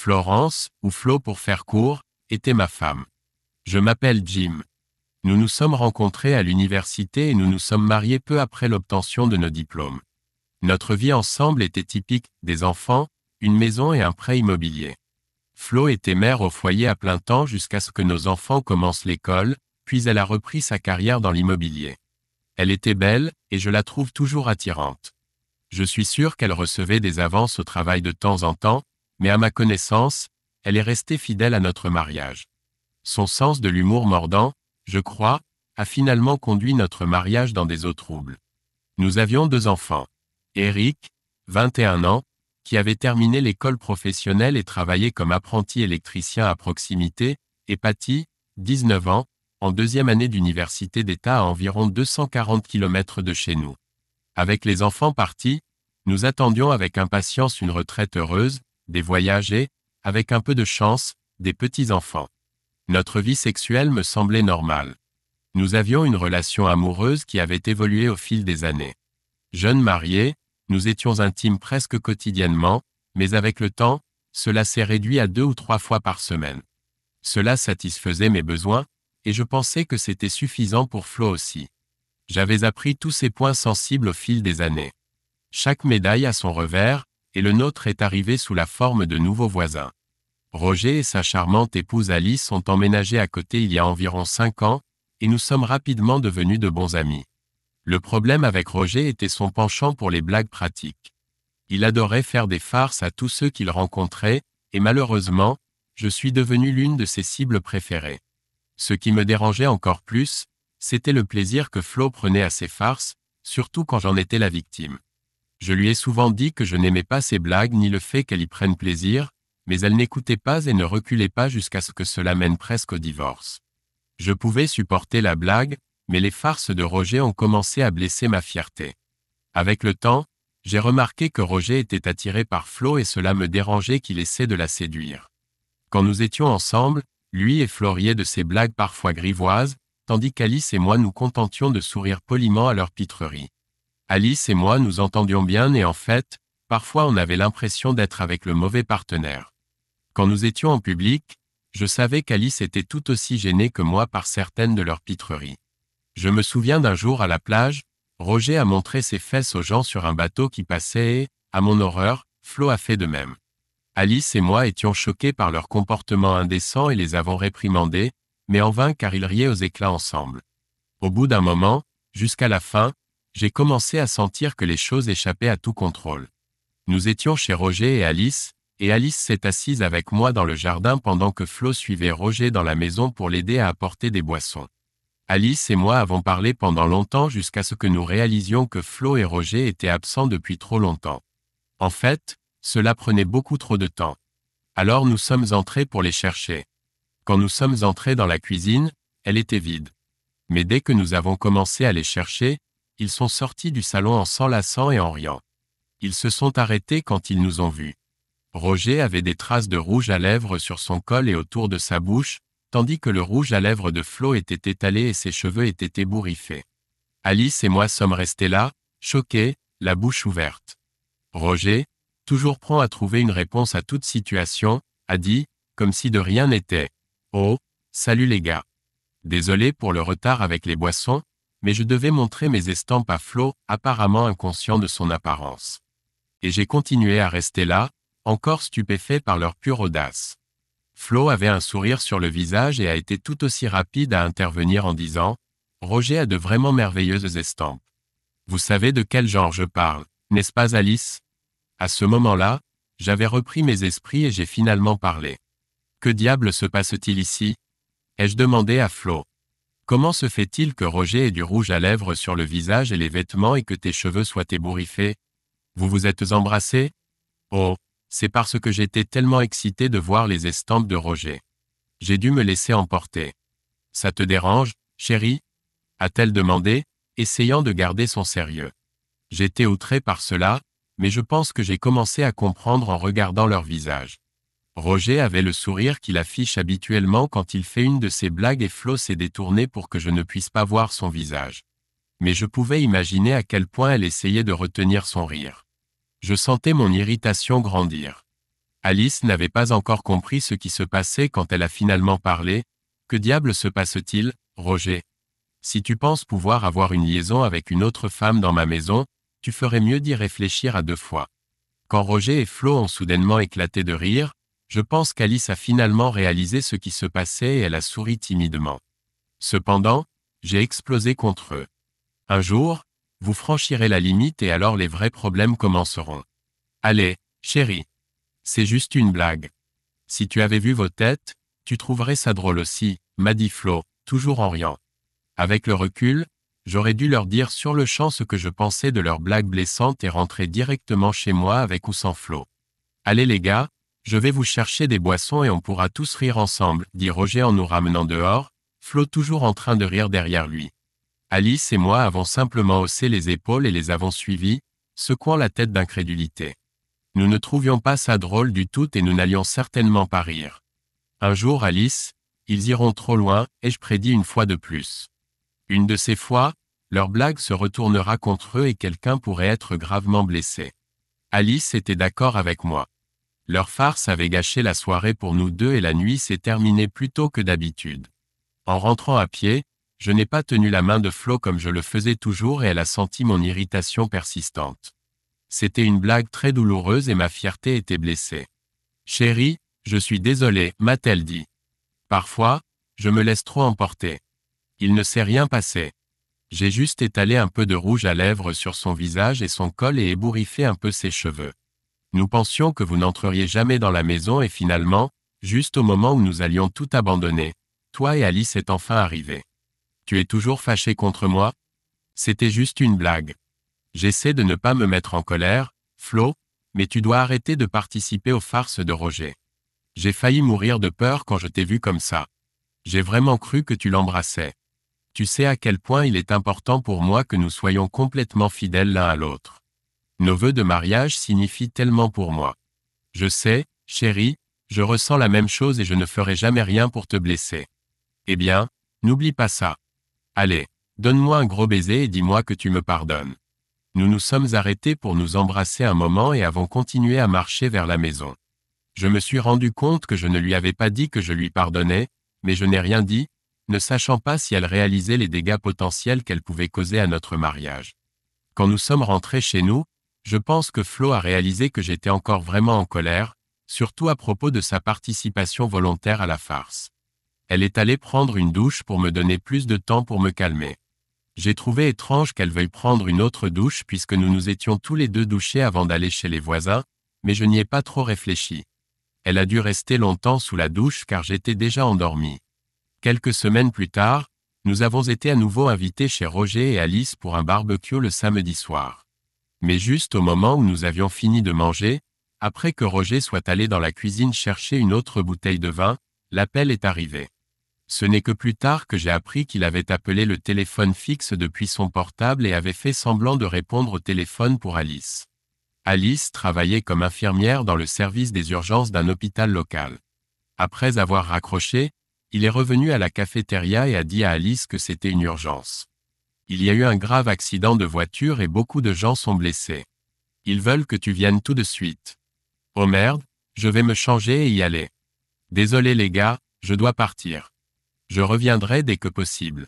Florence, ou Flo pour faire court, était ma femme. Je m'appelle Jim. Nous nous sommes rencontrés à l'université et nous nous sommes mariés peu après l'obtention de nos diplômes. Notre vie ensemble était typique, des enfants, une maison et un prêt immobilier. Flo était mère au foyer à plein temps jusqu'à ce que nos enfants commencent l'école, puis elle a repris sa carrière dans l'immobilier. Elle était belle, et je la trouve toujours attirante. Je suis sûr qu'elle recevait des avances au travail de temps en temps, mais à ma connaissance, elle est restée fidèle à notre mariage. Son sens de l'humour mordant, je crois, a finalement conduit notre mariage dans des eaux troubles. Nous avions deux enfants. Eric, 21 ans, qui avait terminé l'école professionnelle et travaillait comme apprenti électricien à proximité, et Patty, 19 ans, en deuxième année d'université d'État à environ 240 km de chez nous. Avec les enfants partis, nous attendions avec impatience une retraite heureuse, des voyages et, avec un peu de chance, des petits-enfants. Notre vie sexuelle me semblait normale. Nous avions une relation amoureuse qui avait évolué au fil des années. Jeune mariés, nous étions intimes presque quotidiennement, mais avec le temps, cela s'est réduit à deux ou trois fois par semaine. Cela satisfaisait mes besoins, et je pensais que c'était suffisant pour Flo aussi. J'avais appris tous ces points sensibles au fil des années. Chaque médaille a son revers, et le nôtre est arrivé sous la forme de nouveaux voisins. Roger et sa charmante épouse Alice sont emménagés à côté il y a environ cinq ans, et nous sommes rapidement devenus de bons amis. Le problème avec Roger était son penchant pour les blagues pratiques. Il adorait faire des farces à tous ceux qu'il rencontrait, et malheureusement, je suis devenu l'une de ses cibles préférées. Ce qui me dérangeait encore plus, c'était le plaisir que Flo prenait à ses farces, surtout quand j'en étais la victime. Je lui ai souvent dit que je n'aimais pas ses blagues ni le fait qu'elle y prenne plaisir, mais elle n'écoutait pas et ne reculait pas jusqu'à ce que cela mène presque au divorce. Je pouvais supporter la blague, mais les farces de Roger ont commencé à blesser ma fierté. Avec le temps, j'ai remarqué que Roger était attiré par Flo et cela me dérangeait qu'il essaie de la séduire. Quand nous étions ensemble, lui et Florier de ses blagues parfois grivoises, tandis qu'Alice et moi nous contentions de sourire poliment à leur pitrerie. Alice et moi nous entendions bien et en fait, parfois on avait l'impression d'être avec le mauvais partenaire. Quand nous étions en public, je savais qu'Alice était tout aussi gênée que moi par certaines de leurs pitreries. Je me souviens d'un jour à la plage, Roger a montré ses fesses aux gens sur un bateau qui passait et, à mon horreur, Flo a fait de même. Alice et moi étions choqués par leur comportement indécent et les avons réprimandés, mais en vain car ils riaient aux éclats ensemble. Au bout d'un moment, jusqu'à la fin, j'ai commencé à sentir que les choses échappaient à tout contrôle. Nous étions chez Roger et Alice, et Alice s'est assise avec moi dans le jardin pendant que Flo suivait Roger dans la maison pour l'aider à apporter des boissons. Alice et moi avons parlé pendant longtemps jusqu'à ce que nous réalisions que Flo et Roger étaient absents depuis trop longtemps. En fait, cela prenait beaucoup trop de temps. Alors nous sommes entrés pour les chercher. Quand nous sommes entrés dans la cuisine, elle était vide. Mais dès que nous avons commencé à les chercher, ils sont sortis du salon en s'enlaçant et en riant. Ils se sont arrêtés quand ils nous ont vus. Roger avait des traces de rouge à lèvres sur son col et autour de sa bouche, tandis que le rouge à lèvres de Flo était étalé et ses cheveux étaient ébouriffés. Alice et moi sommes restés là, choqués, la bouche ouverte. Roger, toujours prompt à trouver une réponse à toute situation, a dit, comme si de rien n'était. Oh, salut les gars. Désolé pour le retard avec les boissons, mais je devais montrer mes estampes à Flo, apparemment inconscient de son apparence. Et j'ai continué à rester là, encore stupéfait par leur pure audace. Flo avait un sourire sur le visage et a été tout aussi rapide à intervenir en disant Roger a de vraiment merveilleuses estampes. Vous savez de quel genre je parle, n'est-ce pas Alice À ce moment-là, j'avais repris mes esprits et j'ai finalement parlé. Que diable se passe-t-il ici ai-je demandé à Flo. Comment se fait-il que Roger ait du rouge à lèvres sur le visage et les vêtements et que tes cheveux soient ébouriffés Vous vous êtes embrassé Oh, c'est parce que j'étais tellement excité de voir les estampes de Roger. J'ai dû me laisser emporter. Ça te dérange, chérie a-t-elle demandé, essayant de garder son sérieux. J'étais outré par cela, mais je pense que j'ai commencé à comprendre en regardant leur visage. Roger avait le sourire qu'il affiche habituellement quand il fait une de ses blagues et Flo s'est détournée pour que je ne puisse pas voir son visage. Mais je pouvais imaginer à quel point elle essayait de retenir son rire. Je sentais mon irritation grandir. Alice n'avait pas encore compris ce qui se passait quand elle a finalement parlé. Que diable se passe-t-il, Roger Si tu penses pouvoir avoir une liaison avec une autre femme dans ma maison, tu ferais mieux d'y réfléchir à deux fois. Quand Roger et Flo ont soudainement éclaté de rire, je pense qu'Alice a finalement réalisé ce qui se passait et elle a souri timidement. Cependant, j'ai explosé contre eux. Un jour, vous franchirez la limite et alors les vrais problèmes commenceront. Allez, chérie. C'est juste une blague. Si tu avais vu vos têtes, tu trouverais ça drôle aussi, m'a dit Flo, toujours en riant. Avec le recul, j'aurais dû leur dire sur le champ ce que je pensais de leur blague blessante et rentrer directement chez moi avec ou sans Flo. Allez les gars, je vais vous chercher des boissons et on pourra tous rire ensemble, dit Roger en nous ramenant dehors, Flo toujours en train de rire derrière lui. Alice et moi avons simplement haussé les épaules et les avons suivis, secouant la tête d'incrédulité. Nous ne trouvions pas ça drôle du tout et nous n'allions certainement pas rire. Un jour, Alice, ils iront trop loin, et je prédis une fois de plus. Une de ces fois, leur blague se retournera contre eux et quelqu'un pourrait être gravement blessé. Alice était d'accord avec moi. Leur farce avait gâché la soirée pour nous deux et la nuit s'est terminée plus tôt que d'habitude. En rentrant à pied, je n'ai pas tenu la main de Flo comme je le faisais toujours et elle a senti mon irritation persistante. C'était une blague très douloureuse et ma fierté était blessée. Chérie, je suis désolée, m'a-t-elle dit. Parfois, je me laisse trop emporter. Il ne s'est rien passé. J'ai juste étalé un peu de rouge à lèvres sur son visage et son col et ébouriffé un peu ses cheveux. Nous pensions que vous n'entreriez jamais dans la maison et finalement, juste au moment où nous allions tout abandonner, toi et Alice est enfin arrivée. Tu es toujours fâché contre moi C'était juste une blague. J'essaie de ne pas me mettre en colère, Flo, mais tu dois arrêter de participer aux farces de Roger. J'ai failli mourir de peur quand je t'ai vu comme ça. J'ai vraiment cru que tu l'embrassais. Tu sais à quel point il est important pour moi que nous soyons complètement fidèles l'un à l'autre. Nos vœux de mariage signifient tellement pour moi. Je sais, chérie, je ressens la même chose et je ne ferai jamais rien pour te blesser. Eh bien, n'oublie pas ça. Allez, donne-moi un gros baiser et dis-moi que tu me pardonnes. Nous nous sommes arrêtés pour nous embrasser un moment et avons continué à marcher vers la maison. Je me suis rendu compte que je ne lui avais pas dit que je lui pardonnais, mais je n'ai rien dit, ne sachant pas si elle réalisait les dégâts potentiels qu'elle pouvait causer à notre mariage. Quand nous sommes rentrés chez nous, je pense que Flo a réalisé que j'étais encore vraiment en colère, surtout à propos de sa participation volontaire à la farce. Elle est allée prendre une douche pour me donner plus de temps pour me calmer. J'ai trouvé étrange qu'elle veuille prendre une autre douche puisque nous nous étions tous les deux douchés avant d'aller chez les voisins, mais je n'y ai pas trop réfléchi. Elle a dû rester longtemps sous la douche car j'étais déjà endormi. Quelques semaines plus tard, nous avons été à nouveau invités chez Roger et Alice pour un barbecue le samedi soir mais juste au moment où nous avions fini de manger, après que Roger soit allé dans la cuisine chercher une autre bouteille de vin, l'appel est arrivé. Ce n'est que plus tard que j'ai appris qu'il avait appelé le téléphone fixe depuis son portable et avait fait semblant de répondre au téléphone pour Alice. Alice travaillait comme infirmière dans le service des urgences d'un hôpital local. Après avoir raccroché, il est revenu à la cafétéria et a dit à Alice que c'était une urgence. Il y a eu un grave accident de voiture et beaucoup de gens sont blessés. Ils veulent que tu viennes tout de suite. Oh merde, je vais me changer et y aller. Désolé les gars, je dois partir. Je reviendrai dès que possible.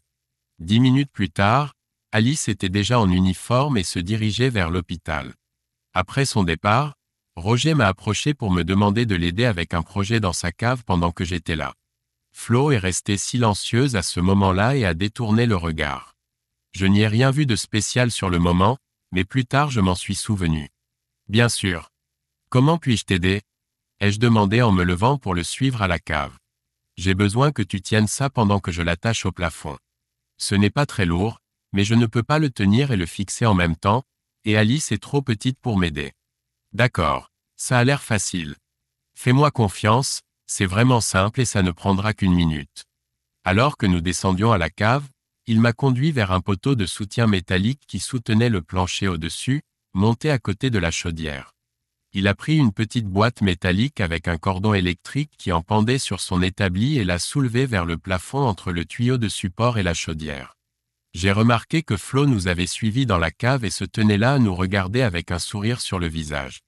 Dix minutes plus tard, Alice était déjà en uniforme et se dirigeait vers l'hôpital. Après son départ, Roger m'a approché pour me demander de l'aider avec un projet dans sa cave pendant que j'étais là. Flo est restée silencieuse à ce moment-là et a détourné le regard. Je n'y ai rien vu de spécial sur le moment, mais plus tard je m'en suis souvenu. Bien sûr. Comment puis-je t'aider ai-je demandé en me levant pour le suivre à la cave. J'ai besoin que tu tiennes ça pendant que je l'attache au plafond. Ce n'est pas très lourd, mais je ne peux pas le tenir et le fixer en même temps, et Alice est trop petite pour m'aider. D'accord, ça a l'air facile. Fais-moi confiance, c'est vraiment simple et ça ne prendra qu'une minute. Alors que nous descendions à la cave, il m'a conduit vers un poteau de soutien métallique qui soutenait le plancher au-dessus, monté à côté de la chaudière. Il a pris une petite boîte métallique avec un cordon électrique qui en pendait sur son établi et l'a soulevé vers le plafond entre le tuyau de support et la chaudière. J'ai remarqué que Flo nous avait suivis dans la cave et se tenait là à nous regarder avec un sourire sur le visage.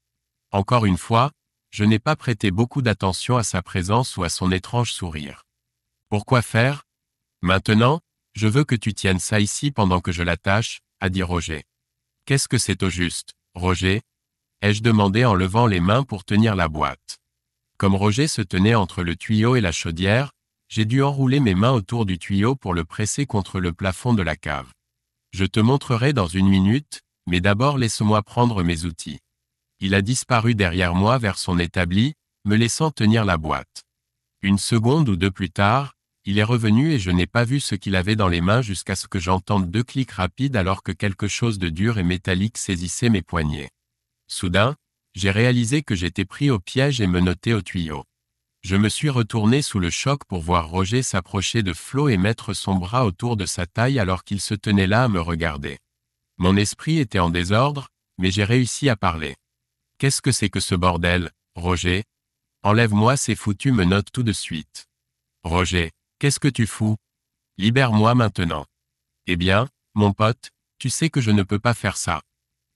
Encore une fois, je n'ai pas prêté beaucoup d'attention à sa présence ou à son étrange sourire. Pourquoi faire Maintenant, je veux que tu tiennes ça ici pendant que je l'attache, a dit Roger. Qu'est-ce que c'est au juste, Roger ai-je demandé en levant les mains pour tenir la boîte. Comme Roger se tenait entre le tuyau et la chaudière, j'ai dû enrouler mes mains autour du tuyau pour le presser contre le plafond de la cave. Je te montrerai dans une minute, mais d'abord laisse-moi prendre mes outils. Il a disparu derrière moi vers son établi, me laissant tenir la boîte. Une seconde ou deux plus tard, il est revenu et je n'ai pas vu ce qu'il avait dans les mains jusqu'à ce que j'entende deux clics rapides alors que quelque chose de dur et métallique saisissait mes poignets. Soudain, j'ai réalisé que j'étais pris au piège et menotté au tuyau. Je me suis retourné sous le choc pour voir Roger s'approcher de Flo et mettre son bras autour de sa taille alors qu'il se tenait là à me regarder. Mon esprit était en désordre, mais j'ai réussi à parler. Qu'est-ce que c'est que ce bordel, Roger Enlève-moi ces foutues menottes tout de suite. Roger, Qu'est-ce que tu fous Libère-moi maintenant. Eh bien, mon pote, tu sais que je ne peux pas faire ça.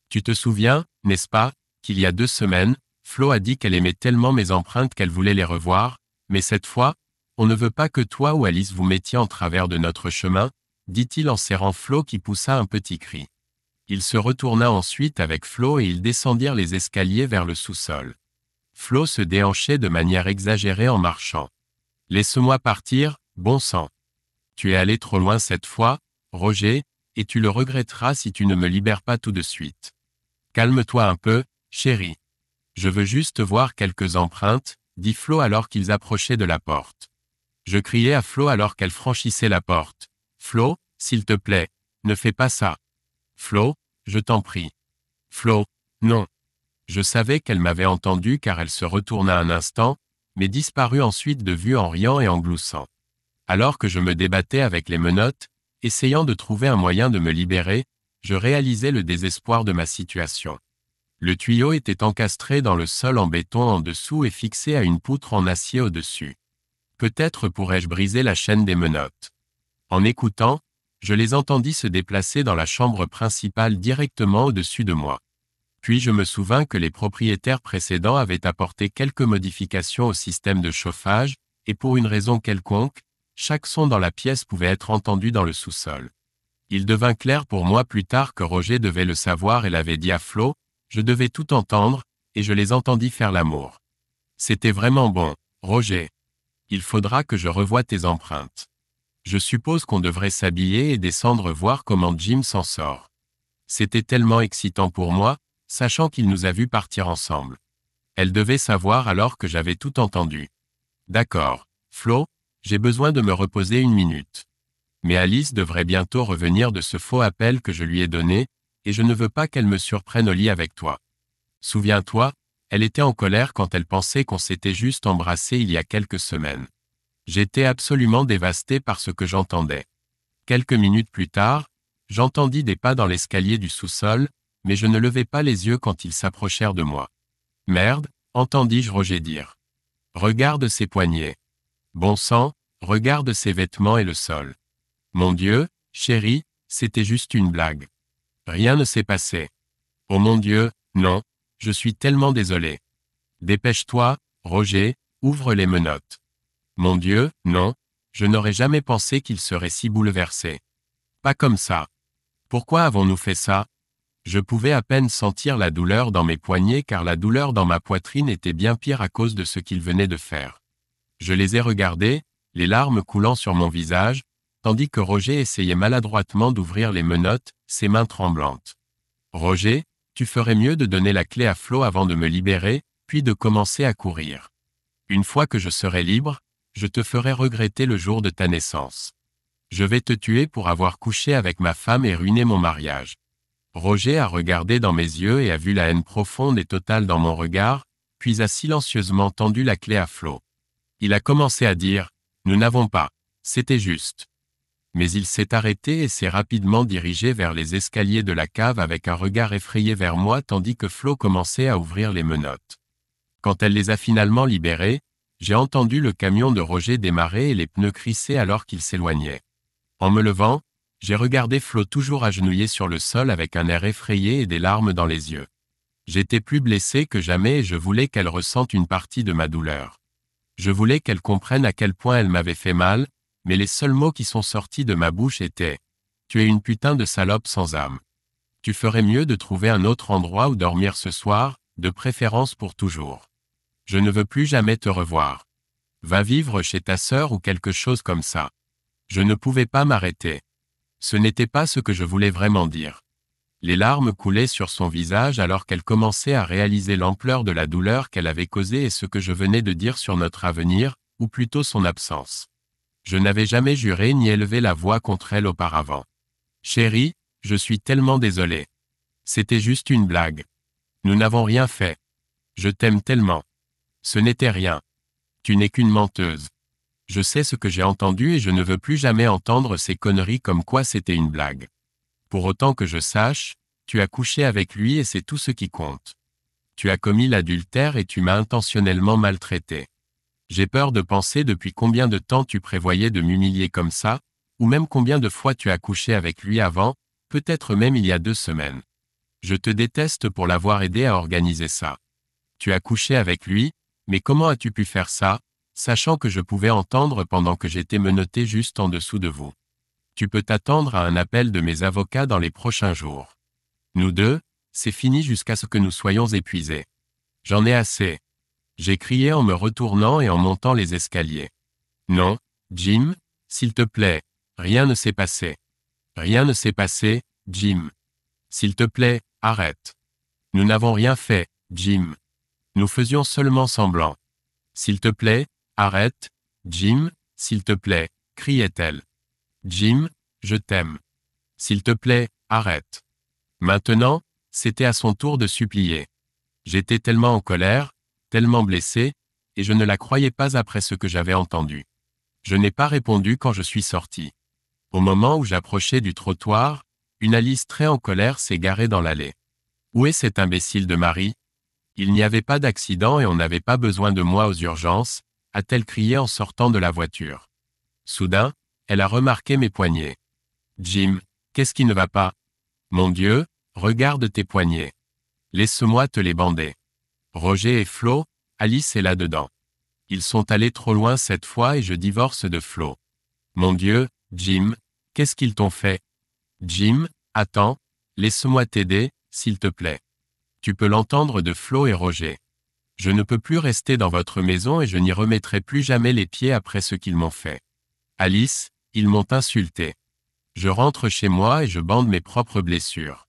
Tu te souviens, n'est-ce pas, qu'il y a deux semaines, Flo a dit qu'elle aimait tellement mes empreintes qu'elle voulait les revoir, mais cette fois, on ne veut pas que toi ou Alice vous mettiez en travers de notre chemin, dit-il en serrant Flo qui poussa un petit cri. Il se retourna ensuite avec Flo et ils descendirent les escaliers vers le sous-sol. Flo se déhanchait de manière exagérée en marchant. Laisse-moi partir, Bon sang. Tu es allé trop loin cette fois, Roger, et tu le regretteras si tu ne me libères pas tout de suite. Calme-toi un peu, chérie. Je veux juste voir quelques empreintes, dit Flo alors qu'ils approchaient de la porte. Je criai à Flo alors qu'elle franchissait la porte. Flo, s'il te plaît, ne fais pas ça. Flo, je t'en prie. Flo, non. Je savais qu'elle m'avait entendu car elle se retourna un instant, mais disparut ensuite de vue en riant et en gloussant. Alors que je me débattais avec les menottes, essayant de trouver un moyen de me libérer, je réalisais le désespoir de ma situation. Le tuyau était encastré dans le sol en béton en dessous et fixé à une poutre en acier au-dessus. Peut-être pourrais-je briser la chaîne des menottes. En écoutant, je les entendis se déplacer dans la chambre principale directement au-dessus de moi. Puis je me souvins que les propriétaires précédents avaient apporté quelques modifications au système de chauffage, et pour une raison quelconque, chaque son dans la pièce pouvait être entendu dans le sous-sol. Il devint clair pour moi plus tard que Roger devait le savoir et l'avait dit à Flo, je devais tout entendre, et je les entendis faire l'amour. C'était vraiment bon, Roger. Il faudra que je revoie tes empreintes. Je suppose qu'on devrait s'habiller et descendre voir comment Jim s'en sort. C'était tellement excitant pour moi, sachant qu'il nous a vu partir ensemble. Elle devait savoir alors que j'avais tout entendu. D'accord, Flo, j'ai besoin de me reposer une minute. Mais Alice devrait bientôt revenir de ce faux appel que je lui ai donné, et je ne veux pas qu'elle me surprenne au lit avec toi. Souviens-toi, elle était en colère quand elle pensait qu'on s'était juste embrassé il y a quelques semaines. J'étais absolument dévasté par ce que j'entendais. Quelques minutes plus tard, j'entendis des pas dans l'escalier du sous-sol, mais je ne levai pas les yeux quand ils s'approchèrent de moi. Merde, entendis-je Roger dire. Regarde ses poignets. Bon sang, regarde ses vêtements et le sol. Mon Dieu, chérie, c'était juste une blague. Rien ne s'est passé. Oh mon Dieu, non, je suis tellement désolé. Dépêche-toi, Roger, ouvre les menottes. Mon Dieu, non, je n'aurais jamais pensé qu'il serait si bouleversé. Pas comme ça. Pourquoi avons-nous fait ça Je pouvais à peine sentir la douleur dans mes poignets car la douleur dans ma poitrine était bien pire à cause de ce qu'il venait de faire. Je les ai regardés, les larmes coulant sur mon visage, tandis que Roger essayait maladroitement d'ouvrir les menottes, ses mains tremblantes. Roger, tu ferais mieux de donner la clé à Flo avant de me libérer, puis de commencer à courir. Une fois que je serai libre, je te ferai regretter le jour de ta naissance. Je vais te tuer pour avoir couché avec ma femme et ruiné mon mariage. Roger a regardé dans mes yeux et a vu la haine profonde et totale dans mon regard, puis a silencieusement tendu la clé à Flo. Il a commencé à dire, nous n'avons pas. C'était juste. Mais il s'est arrêté et s'est rapidement dirigé vers les escaliers de la cave avec un regard effrayé vers moi tandis que Flo commençait à ouvrir les menottes. Quand elle les a finalement libérées, j'ai entendu le camion de Roger démarrer et les pneus crisser alors qu'il s'éloignait. En me levant, j'ai regardé Flo toujours agenouillé sur le sol avec un air effrayé et des larmes dans les yeux. J'étais plus blessé que jamais et je voulais qu'elle ressente une partie de ma douleur. Je voulais qu'elle comprenne à quel point elle m'avait fait mal, mais les seuls mots qui sont sortis de ma bouche étaient ⁇ Tu es une putain de salope sans âme. Tu ferais mieux de trouver un autre endroit où dormir ce soir, de préférence pour toujours. Je ne veux plus jamais te revoir. Va vivre chez ta sœur ou quelque chose comme ça. ⁇ Je ne pouvais pas m'arrêter. Ce n'était pas ce que je voulais vraiment dire les larmes coulaient sur son visage alors qu'elle commençait à réaliser l'ampleur de la douleur qu'elle avait causée et ce que je venais de dire sur notre avenir, ou plutôt son absence. Je n'avais jamais juré ni élevé la voix contre elle auparavant. Chérie, je suis tellement désolé. C'était juste une blague. Nous n'avons rien fait. Je t'aime tellement. Ce n'était rien. Tu n'es qu'une menteuse. Je sais ce que j'ai entendu et je ne veux plus jamais entendre ces conneries comme quoi c'était une blague. Pour autant que je sache, tu as couché avec lui et c'est tout ce qui compte. Tu as commis l'adultère et tu m'as intentionnellement maltraité. J'ai peur de penser depuis combien de temps tu prévoyais de m'humilier comme ça, ou même combien de fois tu as couché avec lui avant, peut-être même il y a deux semaines. Je te déteste pour l'avoir aidé à organiser ça. Tu as couché avec lui, mais comment as-tu pu faire ça, sachant que je pouvais entendre pendant que j'étais menotté juste en dessous de vous tu peux t'attendre à un appel de mes avocats dans les prochains jours. Nous deux, c'est fini jusqu'à ce que nous soyons épuisés. J'en ai assez. J'ai crié en me retournant et en montant les escaliers. Non, Jim, s'il te plaît, rien ne s'est passé. Rien ne s'est passé, Jim. S'il te plaît, arrête. Nous n'avons rien fait, Jim. Nous faisions seulement semblant. S'il te plaît, arrête, Jim, s'il te plaît, criait-elle. Jim, je t'aime. S'il te plaît, arrête. Maintenant, c'était à son tour de supplier. J'étais tellement en colère, tellement blessé, et je ne la croyais pas après ce que j'avais entendu. Je n'ai pas répondu quand je suis sorti. Au moment où j'approchais du trottoir, une Alice très en colère s'est garée dans l'allée. Où est cet imbécile de Marie Il n'y avait pas d'accident et on n'avait pas besoin de moi aux urgences, a-t-elle crié en sortant de la voiture. Soudain, elle a remarqué mes poignets. Jim, qu'est-ce qui ne va pas Mon Dieu, regarde tes poignets. Laisse-moi te les bander. Roger et Flo, Alice est là-dedans. Ils sont allés trop loin cette fois et je divorce de Flo. Mon Dieu, Jim, qu'est-ce qu'ils t'ont fait Jim, attends, laisse-moi t'aider, s'il te plaît. Tu peux l'entendre de Flo et Roger. Je ne peux plus rester dans votre maison et je n'y remettrai plus jamais les pieds après ce qu'ils m'ont fait. Alice, ils m'ont insulté. Je rentre chez moi et je bande mes propres blessures.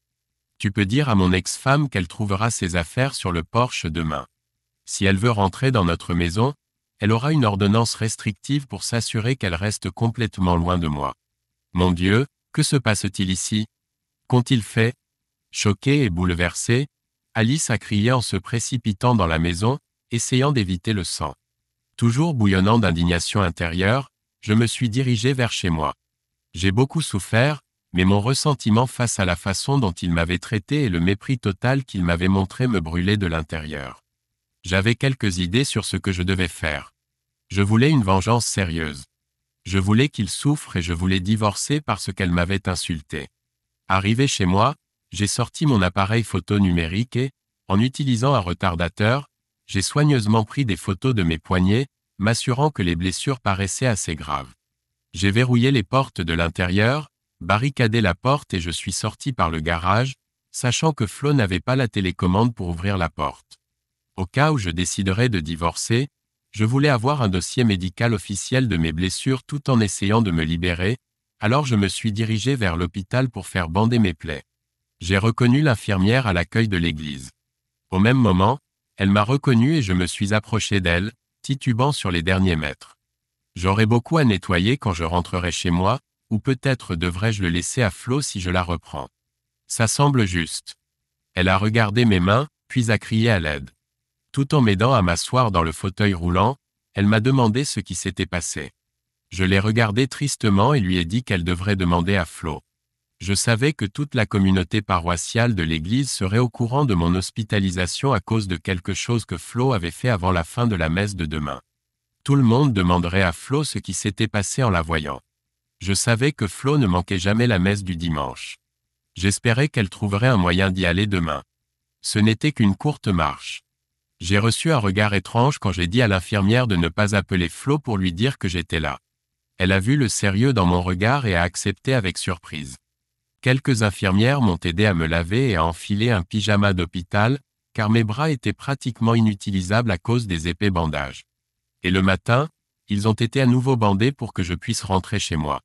Tu peux dire à mon ex-femme qu'elle trouvera ses affaires sur le porche demain. Si elle veut rentrer dans notre maison, elle aura une ordonnance restrictive pour s'assurer qu'elle reste complètement loin de moi. Mon Dieu, que se passe-t-il ici Qu'ont-ils fait Choquée et bouleversée, Alice a crié en se précipitant dans la maison, essayant d'éviter le sang. Toujours bouillonnant d'indignation intérieure, je me suis dirigé vers chez moi. J'ai beaucoup souffert, mais mon ressentiment face à la façon dont il m'avait traité et le mépris total qu'il m'avait montré me brûlait de l'intérieur. J'avais quelques idées sur ce que je devais faire. Je voulais une vengeance sérieuse. Je voulais qu'il souffre et je voulais divorcer parce qu'elle m'avait insulté. Arrivé chez moi, j'ai sorti mon appareil photo numérique et, en utilisant un retardateur, j'ai soigneusement pris des photos de mes poignets, m'assurant que les blessures paraissaient assez graves. J'ai verrouillé les portes de l'intérieur, barricadé la porte et je suis sorti par le garage, sachant que Flo n'avait pas la télécommande pour ouvrir la porte. Au cas où je déciderais de divorcer, je voulais avoir un dossier médical officiel de mes blessures tout en essayant de me libérer, alors je me suis dirigé vers l'hôpital pour faire bander mes plaies. J'ai reconnu l'infirmière à l'accueil de l'église. Au même moment, elle m'a reconnu et je me suis approché d'elle, Situant sur les derniers mètres. J'aurai beaucoup à nettoyer quand je rentrerai chez moi, ou peut-être devrais-je le laisser à flot si je la reprends. Ça semble juste. Elle a regardé mes mains, puis a crié à l'aide. Tout en m'aidant à m'asseoir dans le fauteuil roulant, elle m'a demandé ce qui s'était passé. Je l'ai regardée tristement et lui ai dit qu'elle devrait demander à Flo je savais que toute la communauté paroissiale de l'église serait au courant de mon hospitalisation à cause de quelque chose que Flo avait fait avant la fin de la messe de demain. Tout le monde demanderait à Flo ce qui s'était passé en la voyant. Je savais que Flo ne manquait jamais la messe du dimanche. J'espérais qu'elle trouverait un moyen d'y aller demain. Ce n'était qu'une courte marche. J'ai reçu un regard étrange quand j'ai dit à l'infirmière de ne pas appeler Flo pour lui dire que j'étais là. Elle a vu le sérieux dans mon regard et a accepté avec surprise. Quelques infirmières m'ont aidé à me laver et à enfiler un pyjama d'hôpital, car mes bras étaient pratiquement inutilisables à cause des épais bandages. Et le matin, ils ont été à nouveau bandés pour que je puisse rentrer chez moi.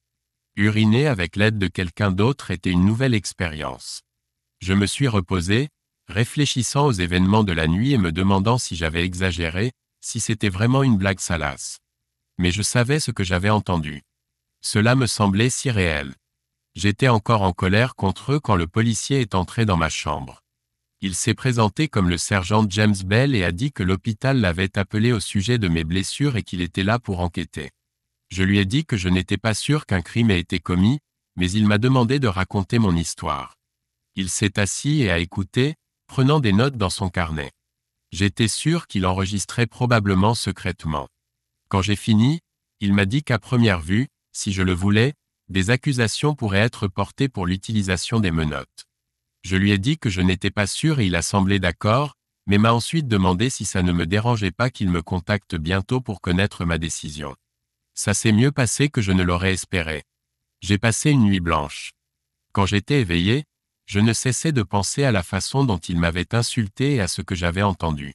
Uriner avec l'aide de quelqu'un d'autre était une nouvelle expérience. Je me suis reposé, réfléchissant aux événements de la nuit et me demandant si j'avais exagéré, si c'était vraiment une blague salace. Mais je savais ce que j'avais entendu. Cela me semblait si réel. J'étais encore en colère contre eux quand le policier est entré dans ma chambre. Il s'est présenté comme le sergent James Bell et a dit que l'hôpital l'avait appelé au sujet de mes blessures et qu'il était là pour enquêter. Je lui ai dit que je n'étais pas sûr qu'un crime ait été commis, mais il m'a demandé de raconter mon histoire. Il s'est assis et a écouté, prenant des notes dans son carnet. J'étais sûr qu'il enregistrait probablement secrètement. Quand j'ai fini, il m'a dit qu'à première vue, si je le voulais, des accusations pourraient être portées pour l'utilisation des menottes. Je lui ai dit que je n'étais pas sûr et il a semblé d'accord, mais m'a ensuite demandé si ça ne me dérangeait pas qu'il me contacte bientôt pour connaître ma décision. Ça s'est mieux passé que je ne l'aurais espéré. J'ai passé une nuit blanche. Quand j'étais éveillé, je ne cessais de penser à la façon dont il m'avait insulté et à ce que j'avais entendu.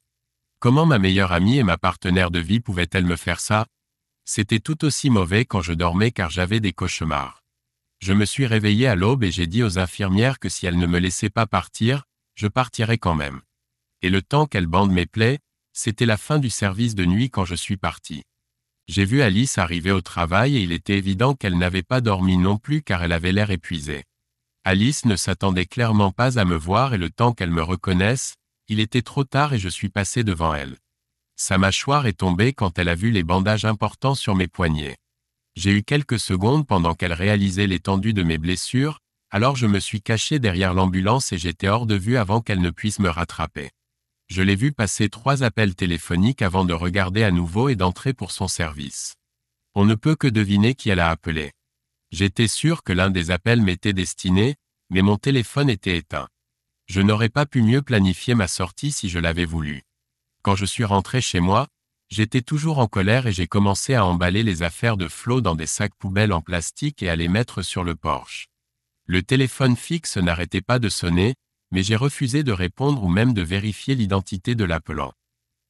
Comment ma meilleure amie et ma partenaire de vie pouvaient-elles me faire ça c'était tout aussi mauvais quand je dormais car j'avais des cauchemars. Je me suis réveillé à l'aube et j'ai dit aux infirmières que si elles ne me laissaient pas partir, je partirais quand même. Et le temps qu'elles bandent mes plaies, c'était la fin du service de nuit quand je suis parti. J'ai vu Alice arriver au travail et il était évident qu'elle n'avait pas dormi non plus car elle avait l'air épuisée. Alice ne s'attendait clairement pas à me voir et le temps qu'elle me reconnaisse, il était trop tard et je suis passé devant elle. Sa mâchoire est tombée quand elle a vu les bandages importants sur mes poignets. J'ai eu quelques secondes pendant qu'elle réalisait l'étendue de mes blessures, alors je me suis caché derrière l'ambulance et j'étais hors de vue avant qu'elle ne puisse me rattraper. Je l'ai vu passer trois appels téléphoniques avant de regarder à nouveau et d'entrer pour son service. On ne peut que deviner qui elle a appelé. J'étais sûr que l'un des appels m'était destiné, mais mon téléphone était éteint. Je n'aurais pas pu mieux planifier ma sortie si je l'avais voulu. Quand je suis rentré chez moi, j'étais toujours en colère et j'ai commencé à emballer les affaires de Flo dans des sacs poubelles en plastique et à les mettre sur le porche. Le téléphone fixe n'arrêtait pas de sonner, mais j'ai refusé de répondre ou même de vérifier l'identité de l'appelant.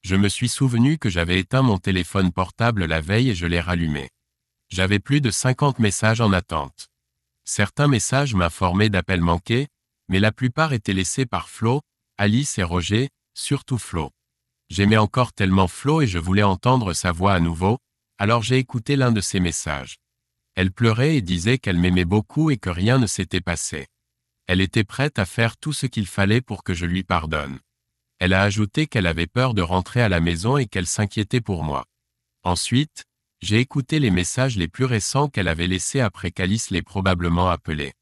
Je me suis souvenu que j'avais éteint mon téléphone portable la veille et je l'ai rallumé. J'avais plus de 50 messages en attente. Certains messages m'informaient d'appels manqués, mais la plupart étaient laissés par Flo, Alice et Roger, surtout Flo. J'aimais encore tellement Flo et je voulais entendre sa voix à nouveau, alors j'ai écouté l'un de ses messages. Elle pleurait et disait qu'elle m'aimait beaucoup et que rien ne s'était passé. Elle était prête à faire tout ce qu'il fallait pour que je lui pardonne. Elle a ajouté qu'elle avait peur de rentrer à la maison et qu'elle s'inquiétait pour moi. Ensuite, j'ai écouté les messages les plus récents qu'elle avait laissés après qu'Alice l'ait probablement appelée. »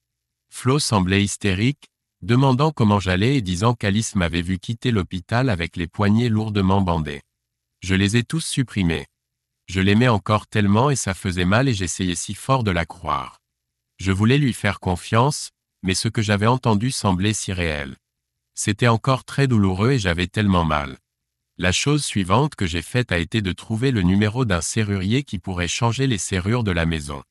Flo semblait hystérique, demandant comment j'allais et disant qu'Alice m'avait vu quitter l'hôpital avec les poignets lourdement bandés. Je les ai tous supprimés. Je l'aimais encore tellement et ça faisait mal et j'essayais si fort de la croire. Je voulais lui faire confiance, mais ce que j'avais entendu semblait si réel. C'était encore très douloureux et j'avais tellement mal. La chose suivante que j'ai faite a été de trouver le numéro d'un serrurier qui pourrait changer les serrures de la maison.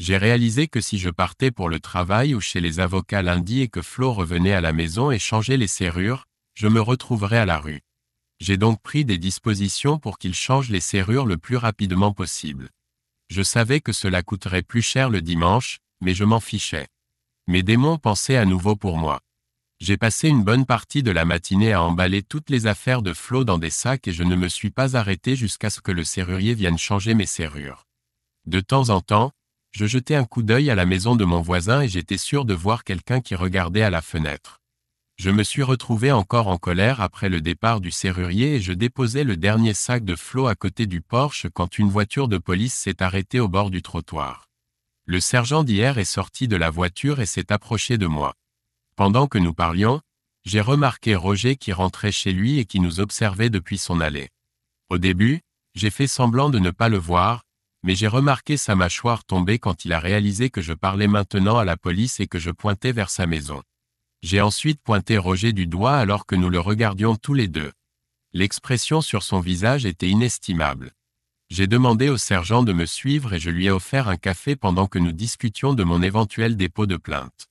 J'ai réalisé que si je partais pour le travail ou chez les avocats lundi et que Flo revenait à la maison et changeait les serrures, je me retrouverais à la rue. J'ai donc pris des dispositions pour qu'il change les serrures le plus rapidement possible. Je savais que cela coûterait plus cher le dimanche, mais je m'en fichais. Mes démons pensaient à nouveau pour moi. J'ai passé une bonne partie de la matinée à emballer toutes les affaires de Flo dans des sacs et je ne me suis pas arrêté jusqu'à ce que le serrurier vienne changer mes serrures. De temps en temps, je jetai un coup d'œil à la maison de mon voisin et j'étais sûr de voir quelqu'un qui regardait à la fenêtre. Je me suis retrouvé encore en colère après le départ du serrurier et je déposais le dernier sac de flot à côté du porche quand une voiture de police s'est arrêtée au bord du trottoir. Le sergent d'hier est sorti de la voiture et s'est approché de moi. Pendant que nous parlions, j'ai remarqué Roger qui rentrait chez lui et qui nous observait depuis son allée. Au début, j'ai fait semblant de ne pas le voir, mais j'ai remarqué sa mâchoire tomber quand il a réalisé que je parlais maintenant à la police et que je pointais vers sa maison. J'ai ensuite pointé Roger du doigt alors que nous le regardions tous les deux. L'expression sur son visage était inestimable. J'ai demandé au sergent de me suivre et je lui ai offert un café pendant que nous discutions de mon éventuel dépôt de plainte.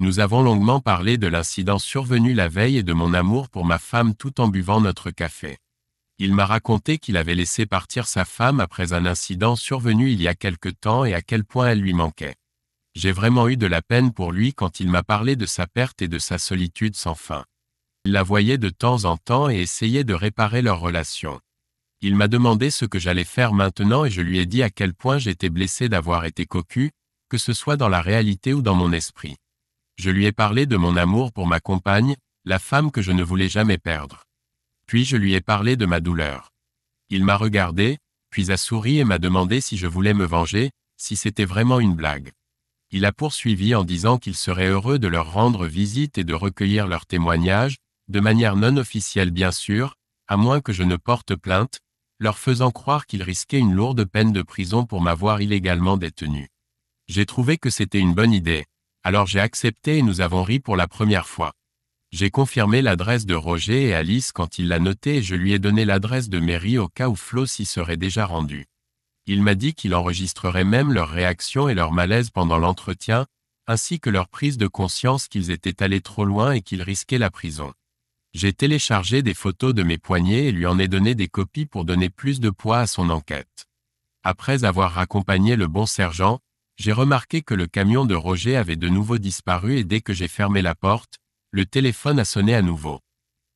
Nous avons longuement parlé de l'incident survenu la veille et de mon amour pour ma femme tout en buvant notre café. Il m'a raconté qu'il avait laissé partir sa femme après un incident survenu il y a quelque temps et à quel point elle lui manquait. J'ai vraiment eu de la peine pour lui quand il m'a parlé de sa perte et de sa solitude sans fin. Il la voyait de temps en temps et essayait de réparer leur relation. Il m'a demandé ce que j'allais faire maintenant et je lui ai dit à quel point j'étais blessé d'avoir été cocu, que ce soit dans la réalité ou dans mon esprit. Je lui ai parlé de mon amour pour ma compagne, la femme que je ne voulais jamais perdre puis je lui ai parlé de ma douleur. Il m'a regardé, puis a souri et m'a demandé si je voulais me venger, si c'était vraiment une blague. Il a poursuivi en disant qu'il serait heureux de leur rendre visite et de recueillir leurs témoignages, de manière non officielle bien sûr, à moins que je ne porte plainte, leur faisant croire qu'ils risquaient une lourde peine de prison pour m'avoir illégalement détenu. J'ai trouvé que c'était une bonne idée, alors j'ai accepté et nous avons ri pour la première fois. J'ai confirmé l'adresse de Roger et Alice quand il l'a noté et je lui ai donné l'adresse de Mary au cas où Flo s'y serait déjà rendu. Il m'a dit qu'il enregistrerait même leurs réactions et leur malaise pendant l'entretien, ainsi que leur prise de conscience qu'ils étaient allés trop loin et qu'ils risquaient la prison. J'ai téléchargé des photos de mes poignets et lui en ai donné des copies pour donner plus de poids à son enquête. Après avoir raccompagné le bon sergent, j'ai remarqué que le camion de Roger avait de nouveau disparu et dès que j'ai fermé la porte, le téléphone a sonné à nouveau.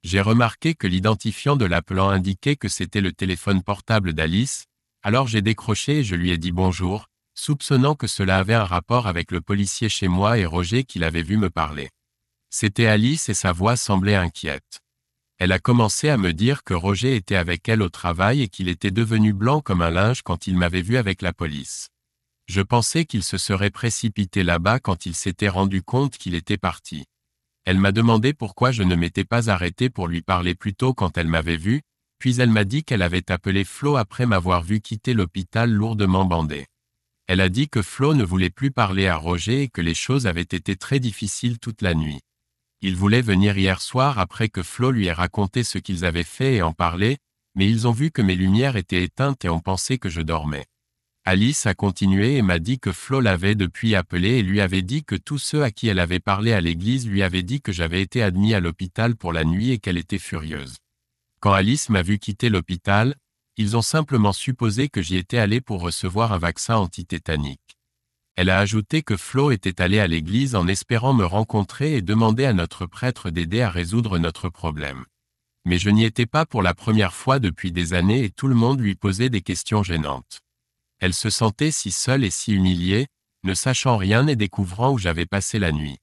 J'ai remarqué que l'identifiant de l'appelant indiquait que c'était le téléphone portable d'Alice, alors j'ai décroché et je lui ai dit bonjour, soupçonnant que cela avait un rapport avec le policier chez moi et Roger qu'il avait vu me parler. C'était Alice et sa voix semblait inquiète. Elle a commencé à me dire que Roger était avec elle au travail et qu'il était devenu blanc comme un linge quand il m'avait vu avec la police. Je pensais qu'il se serait précipité là-bas quand il s'était rendu compte qu'il était parti. Elle m'a demandé pourquoi je ne m'étais pas arrêté pour lui parler plus tôt quand elle m'avait vu, puis elle m'a dit qu'elle avait appelé Flo après m'avoir vu quitter l'hôpital lourdement bandé. Elle a dit que Flo ne voulait plus parler à Roger et que les choses avaient été très difficiles toute la nuit. Il voulait venir hier soir après que Flo lui ait raconté ce qu'ils avaient fait et en parler, mais ils ont vu que mes lumières étaient éteintes et ont pensé que je dormais. Alice a continué et m'a dit que Flo l'avait depuis appelé et lui avait dit que tous ceux à qui elle avait parlé à l'église lui avaient dit que j'avais été admis à l'hôpital pour la nuit et qu'elle était furieuse. Quand Alice m'a vu quitter l'hôpital, ils ont simplement supposé que j'y étais allé pour recevoir un vaccin antitétanique. Elle a ajouté que Flo était allé à l'église en espérant me rencontrer et demander à notre prêtre d'aider à résoudre notre problème. Mais je n'y étais pas pour la première fois depuis des années et tout le monde lui posait des questions gênantes. Elle se sentait si seule et si humiliée, ne sachant rien et découvrant où j'avais passé la nuit.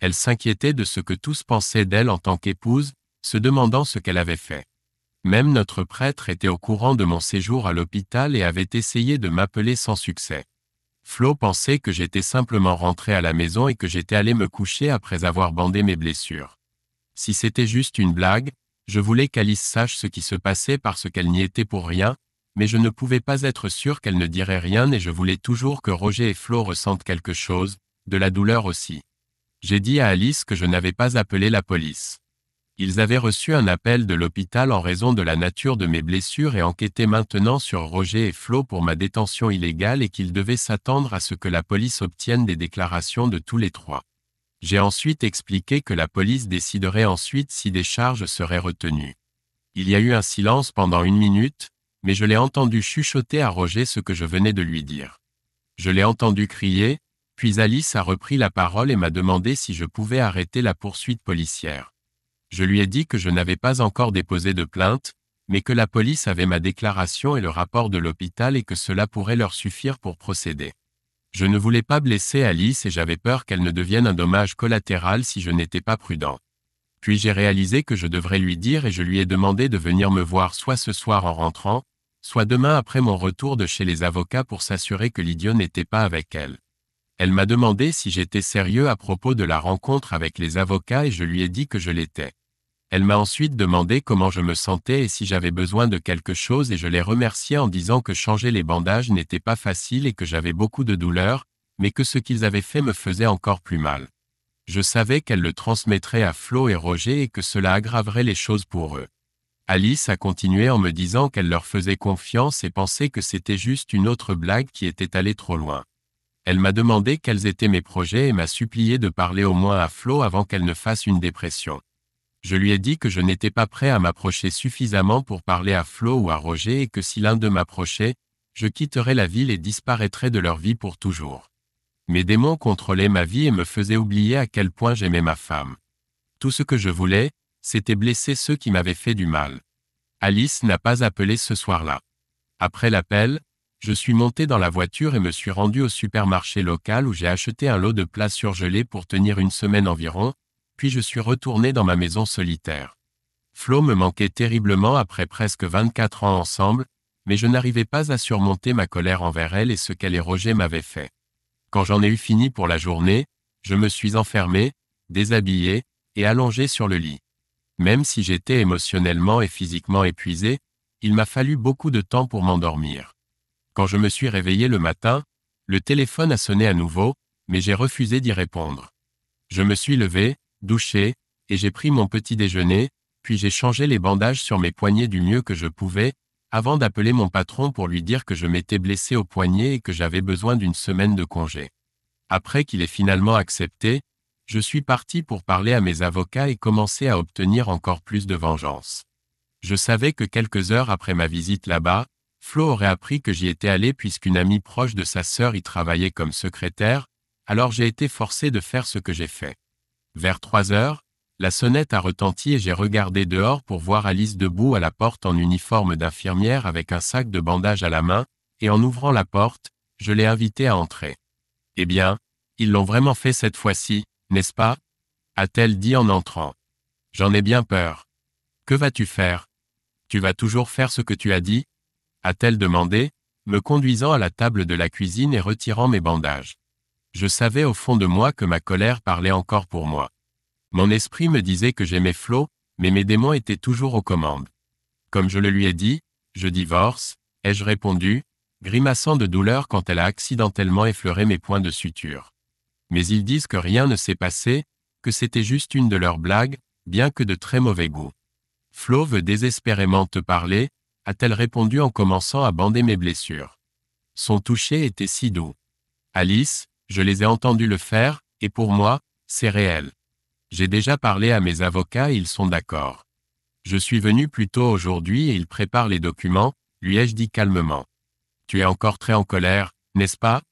Elle s'inquiétait de ce que tous pensaient d'elle en tant qu'épouse, se demandant ce qu'elle avait fait. Même notre prêtre était au courant de mon séjour à l'hôpital et avait essayé de m'appeler sans succès. Flo pensait que j'étais simplement rentré à la maison et que j'étais allé me coucher après avoir bandé mes blessures. Si c'était juste une blague, je voulais qu'Alice sache ce qui se passait parce qu'elle n'y était pour rien, mais je ne pouvais pas être sûr qu'elle ne dirait rien et je voulais toujours que Roger et Flo ressentent quelque chose, de la douleur aussi. J'ai dit à Alice que je n'avais pas appelé la police. Ils avaient reçu un appel de l'hôpital en raison de la nature de mes blessures et enquêtaient maintenant sur Roger et Flo pour ma détention illégale et qu'ils devaient s'attendre à ce que la police obtienne des déclarations de tous les trois. J'ai ensuite expliqué que la police déciderait ensuite si des charges seraient retenues. Il y a eu un silence pendant une minute, mais je l'ai entendu chuchoter à Roger ce que je venais de lui dire. Je l'ai entendu crier, puis Alice a repris la parole et m'a demandé si je pouvais arrêter la poursuite policière. Je lui ai dit que je n'avais pas encore déposé de plainte, mais que la police avait ma déclaration et le rapport de l'hôpital et que cela pourrait leur suffire pour procéder. Je ne voulais pas blesser Alice et j'avais peur qu'elle ne devienne un dommage collatéral si je n'étais pas prudent. Puis j'ai réalisé que je devrais lui dire et je lui ai demandé de venir me voir soit ce soir en rentrant, soit demain après mon retour de chez les avocats pour s'assurer que l'idiot n'était pas avec elle. Elle m'a demandé si j'étais sérieux à propos de la rencontre avec les avocats et je lui ai dit que je l'étais. Elle m'a ensuite demandé comment je me sentais et si j'avais besoin de quelque chose et je l'ai remercié en disant que changer les bandages n'était pas facile et que j'avais beaucoup de douleur, mais que ce qu'ils avaient fait me faisait encore plus mal. Je savais qu'elle le transmettrait à Flo et Roger et que cela aggraverait les choses pour eux. Alice a continué en me disant qu'elle leur faisait confiance et pensait que c'était juste une autre blague qui était allée trop loin. Elle m'a demandé quels étaient mes projets et m'a supplié de parler au moins à Flo avant qu'elle ne fasse une dépression. Je lui ai dit que je n'étais pas prêt à m'approcher suffisamment pour parler à Flo ou à Roger et que si l'un d'eux m'approchait, je quitterais la ville et disparaîtrais de leur vie pour toujours. Mes démons contrôlaient ma vie et me faisaient oublier à quel point j'aimais ma femme. Tout ce que je voulais, c'était blesser ceux qui m'avaient fait du mal. Alice n'a pas appelé ce soir-là. Après l'appel, je suis monté dans la voiture et me suis rendu au supermarché local où j'ai acheté un lot de plats surgelés pour tenir une semaine environ, puis je suis retourné dans ma maison solitaire. Flo me manquait terriblement après presque 24 ans ensemble, mais je n'arrivais pas à surmonter ma colère envers elle et ce qu'elle et Roger m'avaient fait. Quand j'en ai eu fini pour la journée, je me suis enfermé, déshabillé, et allongé sur le lit. Même si j'étais émotionnellement et physiquement épuisé, il m'a fallu beaucoup de temps pour m'endormir. Quand je me suis réveillé le matin, le téléphone a sonné à nouveau, mais j'ai refusé d'y répondre. Je me suis levé, douché, et j'ai pris mon petit déjeuner, puis j'ai changé les bandages sur mes poignets du mieux que je pouvais, avant d'appeler mon patron pour lui dire que je m'étais blessé au poignet et que j'avais besoin d'une semaine de congé. Après qu'il ait finalement accepté, je suis parti pour parler à mes avocats et commencer à obtenir encore plus de vengeance. Je savais que quelques heures après ma visite là-bas, Flo aurait appris que j'y étais allé puisqu'une amie proche de sa sœur y travaillait comme secrétaire, alors j'ai été forcé de faire ce que j'ai fait. Vers trois heures, la sonnette a retenti et j'ai regardé dehors pour voir Alice debout à la porte en uniforme d'infirmière avec un sac de bandage à la main, et en ouvrant la porte, je l'ai invitée à entrer. Eh bien, ils l'ont vraiment fait cette fois-ci, n'est-ce pas a-t-elle dit en entrant. J'en ai bien peur. Que vas-tu faire Tu vas toujours faire ce que tu as dit a-t-elle demandé, me conduisant à la table de la cuisine et retirant mes bandages. Je savais au fond de moi que ma colère parlait encore pour moi. Mon esprit me disait que j'aimais Flo, mais mes démons étaient toujours aux commandes. Comme je le lui ai dit, je divorce, ai-je répondu, grimaçant de douleur quand elle a accidentellement effleuré mes points de suture. Mais ils disent que rien ne s'est passé, que c'était juste une de leurs blagues, bien que de très mauvais goût. Flo veut désespérément te parler, a-t-elle répondu en commençant à bander mes blessures. Son toucher était si doux. Alice, je les ai entendus le faire, et pour moi, c'est réel. J'ai déjà parlé à mes avocats et ils sont d'accord. Je suis venu plus tôt aujourd'hui et ils préparent les documents, lui ai-je dit calmement. Tu es encore très en colère, n'est-ce pas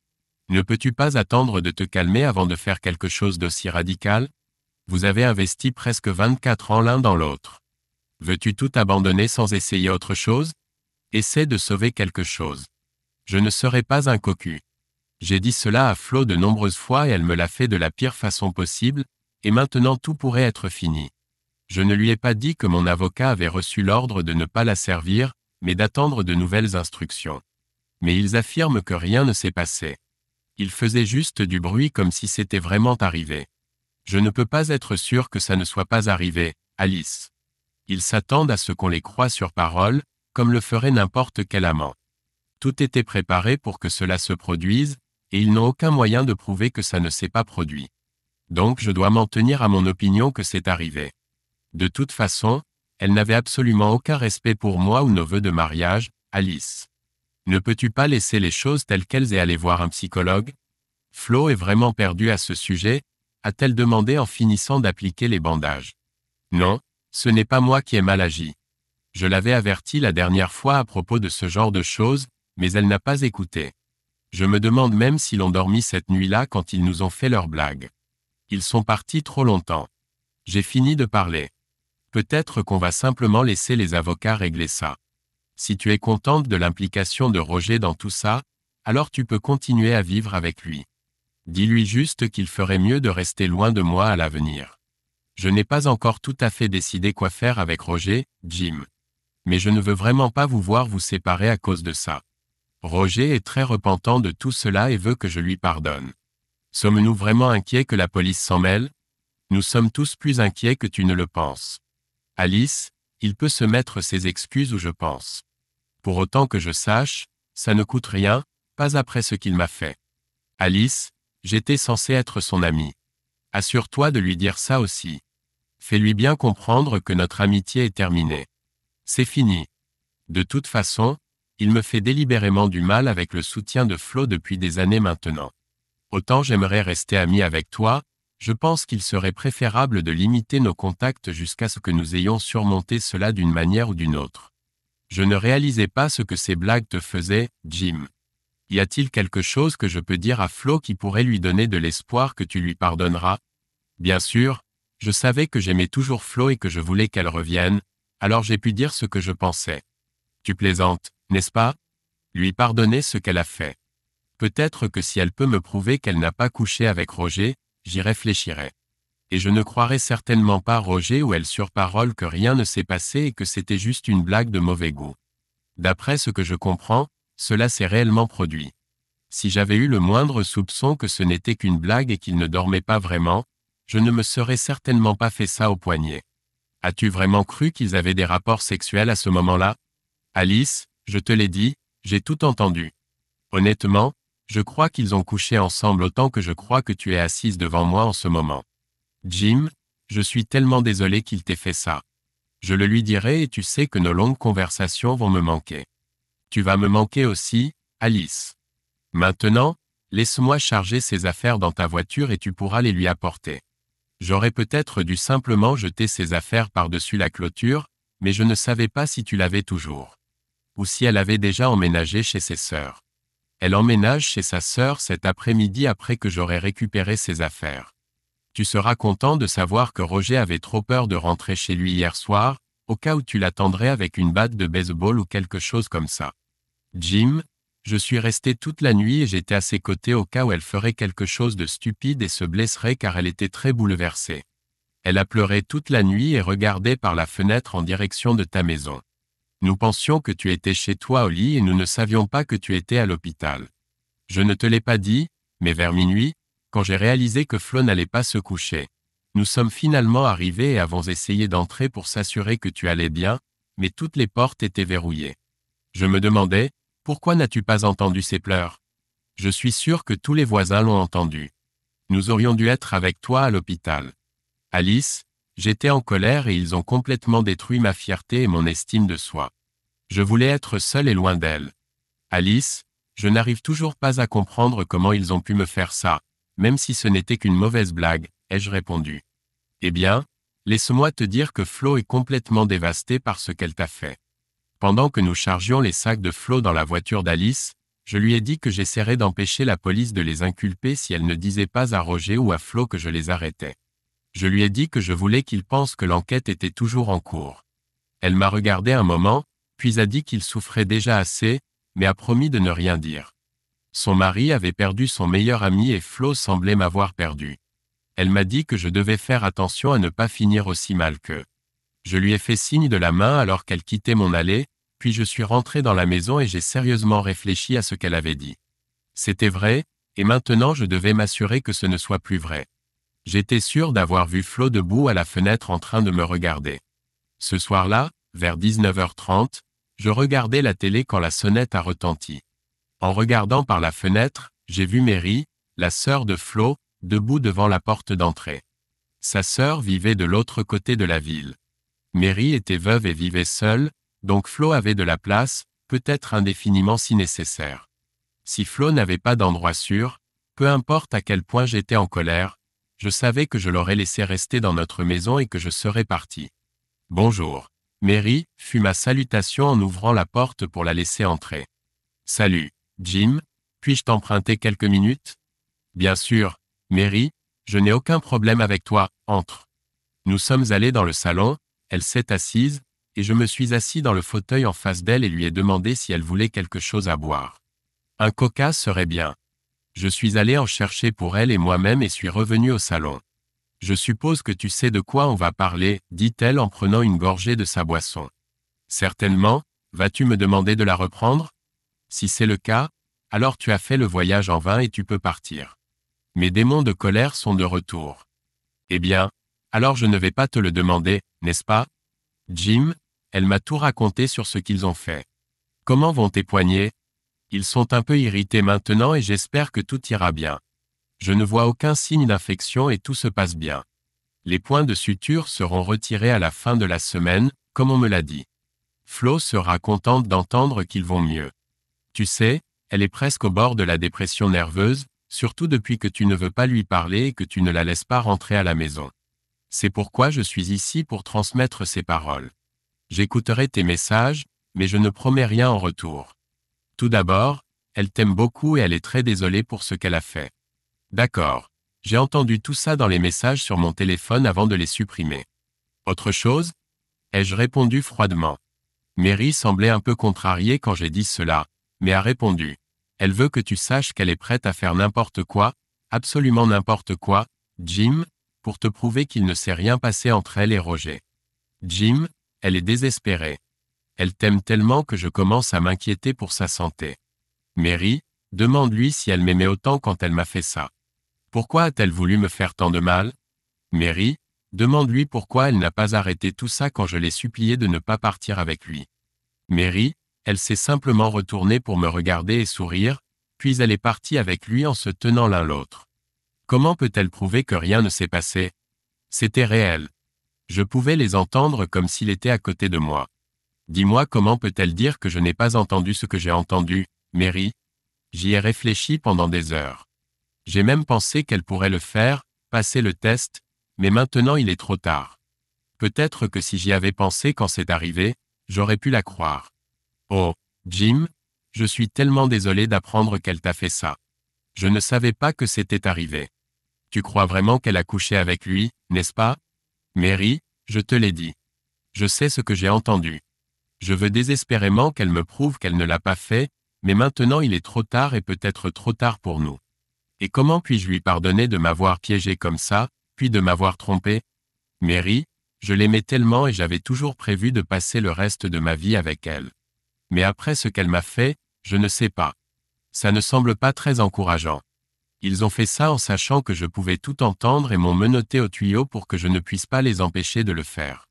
Ne peux-tu pas attendre de te calmer avant de faire quelque chose d'aussi radical Vous avez investi presque 24 ans l'un dans l'autre. Veux-tu tout abandonner sans essayer autre chose Essaie de sauver quelque chose. Je ne serai pas un cocu. J'ai dit cela à Flo de nombreuses fois et elle me l'a fait de la pire façon possible, et maintenant tout pourrait être fini. Je ne lui ai pas dit que mon avocat avait reçu l'ordre de ne pas la servir, mais d'attendre de nouvelles instructions. Mais ils affirment que rien ne s'est passé. Ils faisaient juste du bruit comme si c'était vraiment arrivé. Je ne peux pas être sûr que ça ne soit pas arrivé, Alice. Ils s'attendent à ce qu'on les croie sur parole, comme le ferait n'importe quel amant. Tout était préparé pour que cela se produise, et ils n'ont aucun moyen de prouver que ça ne s'est pas produit. Donc je dois m'en tenir à mon opinion que c'est arrivé. De toute façon, elle n'avait absolument aucun respect pour moi ou nos voeux de mariage, Alice. Ne peux-tu pas laisser les choses telles qu'elles et aller voir un psychologue Flo est vraiment perdue à ce sujet, a-t-elle demandé en finissant d'appliquer les bandages. Non, ce n'est pas moi qui ai mal agi. Je l'avais avertie la dernière fois à propos de ce genre de choses, mais elle n'a pas écouté. Je me demande même si l'on dormi cette nuit-là quand ils nous ont fait leur blague. Ils sont partis trop longtemps. J'ai fini de parler. Peut-être qu'on va simplement laisser les avocats régler ça. Si tu es contente de l'implication de Roger dans tout ça, alors tu peux continuer à vivre avec lui. Dis-lui juste qu'il ferait mieux de rester loin de moi à l'avenir. Je n'ai pas encore tout à fait décidé quoi faire avec Roger, Jim. Mais je ne veux vraiment pas vous voir vous séparer à cause de ça. Roger est très repentant de tout cela et veut que je lui pardonne. Sommes-nous vraiment inquiets que la police s'en mêle Nous sommes tous plus inquiets que tu ne le penses. Alice, il peut se mettre ses excuses où je pense. Pour autant que je sache, ça ne coûte rien, pas après ce qu'il m'a fait. Alice, j'étais censé être son ami. Assure-toi de lui dire ça aussi. Fais-lui bien comprendre que notre amitié est terminée. C'est fini. De toute façon, il me fait délibérément du mal avec le soutien de Flo depuis des années maintenant. Autant j'aimerais rester ami avec toi, je pense qu'il serait préférable de limiter nos contacts jusqu'à ce que nous ayons surmonté cela d'une manière ou d'une autre. Je ne réalisais pas ce que ces blagues te faisaient, Jim. Y a-t-il quelque chose que je peux dire à Flo qui pourrait lui donner de l'espoir que tu lui pardonneras Bien sûr, je savais que j'aimais toujours Flo et que je voulais qu'elle revienne, alors j'ai pu dire ce que je pensais. Tu plaisantes, n'est-ce pas Lui pardonner ce qu'elle a fait. Peut-être que si elle peut me prouver qu'elle n'a pas couché avec Roger, j'y réfléchirai. Et je ne croirai certainement pas Roger ou elle sur parole que rien ne s'est passé et que c'était juste une blague de mauvais goût. D'après ce que je comprends, cela s'est réellement produit. Si j'avais eu le moindre soupçon que ce n'était qu'une blague et qu'il ne dormait pas vraiment, je ne me serais certainement pas fait ça au poignet. As-tu vraiment cru qu'ils avaient des rapports sexuels à ce moment-là Alice, je te l'ai dit, j'ai tout entendu. Honnêtement, je crois qu'ils ont couché ensemble autant que je crois que tu es assise devant moi en ce moment. Jim, je suis tellement désolé qu'il t'ait fait ça. Je le lui dirai et tu sais que nos longues conversations vont me manquer. Tu vas me manquer aussi, Alice. Maintenant, laisse-moi charger ses affaires dans ta voiture et tu pourras les lui apporter. J'aurais peut-être dû simplement jeter ses affaires par-dessus la clôture, mais je ne savais pas si tu l'avais toujours. Ou si elle avait déjà emménagé chez ses sœurs. Elle emménage chez sa sœur cet après-midi après que j'aurai récupéré ses affaires. Tu seras content de savoir que Roger avait trop peur de rentrer chez lui hier soir, au cas où tu l'attendrais avec une batte de baseball ou quelque chose comme ça. Jim, je suis resté toute la nuit et j'étais à ses côtés au cas où elle ferait quelque chose de stupide et se blesserait car elle était très bouleversée. Elle a pleuré toute la nuit et regardait par la fenêtre en direction de ta maison. Nous pensions que tu étais chez toi au lit et nous ne savions pas que tu étais à l'hôpital. Je ne te l'ai pas dit, mais vers minuit, quand j'ai réalisé que Flo n'allait pas se coucher. Nous sommes finalement arrivés et avons essayé d'entrer pour s'assurer que tu allais bien, mais toutes les portes étaient verrouillées. Je me demandais, pourquoi n'as-tu pas entendu ses pleurs Je suis sûr que tous les voisins l'ont entendu. Nous aurions dû être avec toi à l'hôpital. Alice, J'étais en colère et ils ont complètement détruit ma fierté et mon estime de soi. Je voulais être seul et loin d'elle. Alice, je n'arrive toujours pas à comprendre comment ils ont pu me faire ça, même si ce n'était qu'une mauvaise blague, ai-je répondu. Eh bien, laisse-moi te dire que Flo est complètement dévastée par ce qu'elle t'a fait. Pendant que nous chargions les sacs de Flo dans la voiture d'Alice, je lui ai dit que j'essaierais d'empêcher la police de les inculper si elle ne disait pas à Roger ou à Flo que je les arrêtais. Je lui ai dit que je voulais qu'il pense que l'enquête était toujours en cours. Elle m'a regardé un moment, puis a dit qu'il souffrait déjà assez, mais a promis de ne rien dire. Son mari avait perdu son meilleur ami et Flo semblait m'avoir perdu. Elle m'a dit que je devais faire attention à ne pas finir aussi mal qu'eux. Je lui ai fait signe de la main alors qu'elle quittait mon allée, puis je suis rentré dans la maison et j'ai sérieusement réfléchi à ce qu'elle avait dit. C'était vrai, et maintenant je devais m'assurer que ce ne soit plus vrai. J'étais sûr d'avoir vu Flo debout à la fenêtre en train de me regarder. Ce soir-là, vers 19h30, je regardais la télé quand la sonnette a retenti. En regardant par la fenêtre, j'ai vu Mary, la sœur de Flo, debout devant la porte d'entrée. Sa sœur vivait de l'autre côté de la ville. Mary était veuve et vivait seule, donc Flo avait de la place, peut-être indéfiniment si nécessaire. Si Flo n'avait pas d'endroit sûr, peu importe à quel point j'étais en colère, je savais que je l'aurais laissé rester dans notre maison et que je serais parti. Bonjour. Mary, fut ma salutation en ouvrant la porte pour la laisser entrer. Salut, Jim, puis-je t'emprunter quelques minutes Bien sûr, Mary, je n'ai aucun problème avec toi, entre. Nous sommes allés dans le salon, elle s'est assise, et je me suis assis dans le fauteuil en face d'elle et lui ai demandé si elle voulait quelque chose à boire. Un coca serait bien. Je suis allé en chercher pour elle et moi-même et suis revenu au salon. Je suppose que tu sais de quoi on va parler, dit-elle en prenant une gorgée de sa boisson. Certainement, vas-tu me demander de la reprendre Si c'est le cas, alors tu as fait le voyage en vain et tu peux partir. Mes démons de colère sont de retour. Eh bien, alors je ne vais pas te le demander, n'est-ce pas Jim, elle m'a tout raconté sur ce qu'ils ont fait. Comment vont tes poignets ils sont un peu irrités maintenant et j'espère que tout ira bien. Je ne vois aucun signe d'infection et tout se passe bien. Les points de suture seront retirés à la fin de la semaine, comme on me l'a dit. Flo sera contente d'entendre qu'ils vont mieux. Tu sais, elle est presque au bord de la dépression nerveuse, surtout depuis que tu ne veux pas lui parler et que tu ne la laisses pas rentrer à la maison. C'est pourquoi je suis ici pour transmettre ces paroles. J'écouterai tes messages, mais je ne promets rien en retour. Tout d'abord, elle t'aime beaucoup et elle est très désolée pour ce qu'elle a fait. D'accord. J'ai entendu tout ça dans les messages sur mon téléphone avant de les supprimer. Autre chose ai-je répondu froidement. Mary semblait un peu contrariée quand j'ai dit cela, mais a répondu. Elle veut que tu saches qu'elle est prête à faire n'importe quoi, absolument n'importe quoi, Jim, pour te prouver qu'il ne s'est rien passé entre elle et Roger. Jim, elle est désespérée. Elle t'aime tellement que je commence à m'inquiéter pour sa santé. Mary, demande-lui si elle m'aimait autant quand elle m'a fait ça. Pourquoi a-t-elle voulu me faire tant de mal Mary, demande-lui pourquoi elle n'a pas arrêté tout ça quand je l'ai supplié de ne pas partir avec lui. Mary, elle s'est simplement retournée pour me regarder et sourire, puis elle est partie avec lui en se tenant l'un l'autre. Comment peut-elle prouver que rien ne s'est passé C'était réel. Je pouvais les entendre comme s'il était à côté de moi. Dis-moi comment peut-elle dire que je n'ai pas entendu ce que j'ai entendu, Mary J'y ai réfléchi pendant des heures. J'ai même pensé qu'elle pourrait le faire, passer le test, mais maintenant il est trop tard. Peut-être que si j'y avais pensé quand c'est arrivé, j'aurais pu la croire. Oh, Jim, je suis tellement désolé d'apprendre qu'elle t'a fait ça. Je ne savais pas que c'était arrivé. Tu crois vraiment qu'elle a couché avec lui, n'est-ce pas Mary, je te l'ai dit. Je sais ce que j'ai entendu. Je veux désespérément qu'elle me prouve qu'elle ne l'a pas fait, mais maintenant il est trop tard et peut-être trop tard pour nous. Et comment puis-je lui pardonner de m'avoir piégé comme ça, puis de m'avoir trompé Mary, je l'aimais tellement et j'avais toujours prévu de passer le reste de ma vie avec elle. Mais après ce qu'elle m'a fait, je ne sais pas. Ça ne semble pas très encourageant. Ils ont fait ça en sachant que je pouvais tout entendre et m'ont menotté au tuyau pour que je ne puisse pas les empêcher de le faire.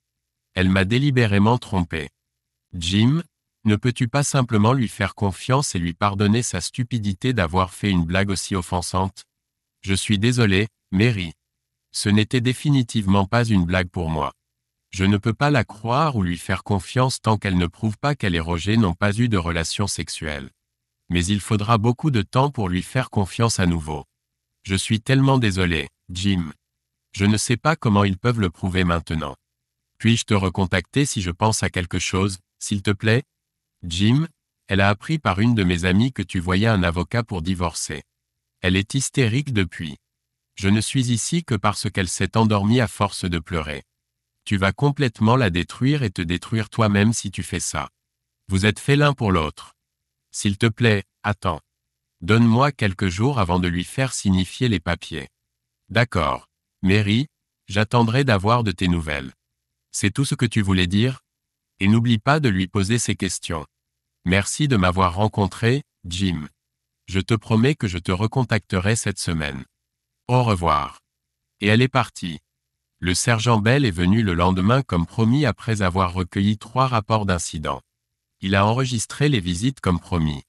Elle m'a délibérément trompé. Jim, ne peux-tu pas simplement lui faire confiance et lui pardonner sa stupidité d'avoir fait une blague aussi offensante Je suis désolé, Mary. Ce n'était définitivement pas une blague pour moi. Je ne peux pas la croire ou lui faire confiance tant qu'elle ne prouve pas qu'elle et Roger n'ont pas eu de relation sexuelle. Mais il faudra beaucoup de temps pour lui faire confiance à nouveau. Je suis tellement désolé, Jim. Je ne sais pas comment ils peuvent le prouver maintenant. Puis-je te recontacter si je pense à quelque chose s'il te plaît Jim, elle a appris par une de mes amies que tu voyais un avocat pour divorcer. Elle est hystérique depuis. Je ne suis ici que parce qu'elle s'est endormie à force de pleurer. Tu vas complètement la détruire et te détruire toi-même si tu fais ça. Vous êtes fait l'un pour l'autre. S'il te plaît, attends. Donne-moi quelques jours avant de lui faire signifier les papiers. D'accord. Mary, j'attendrai d'avoir de tes nouvelles. C'est tout ce que tu voulais dire et n'oublie pas de lui poser ses questions. Merci de m'avoir rencontré, Jim. Je te promets que je te recontacterai cette semaine. Au revoir. Et elle est partie. Le sergent Bell est venu le lendemain comme promis après avoir recueilli trois rapports d'incidents. Il a enregistré les visites comme promis.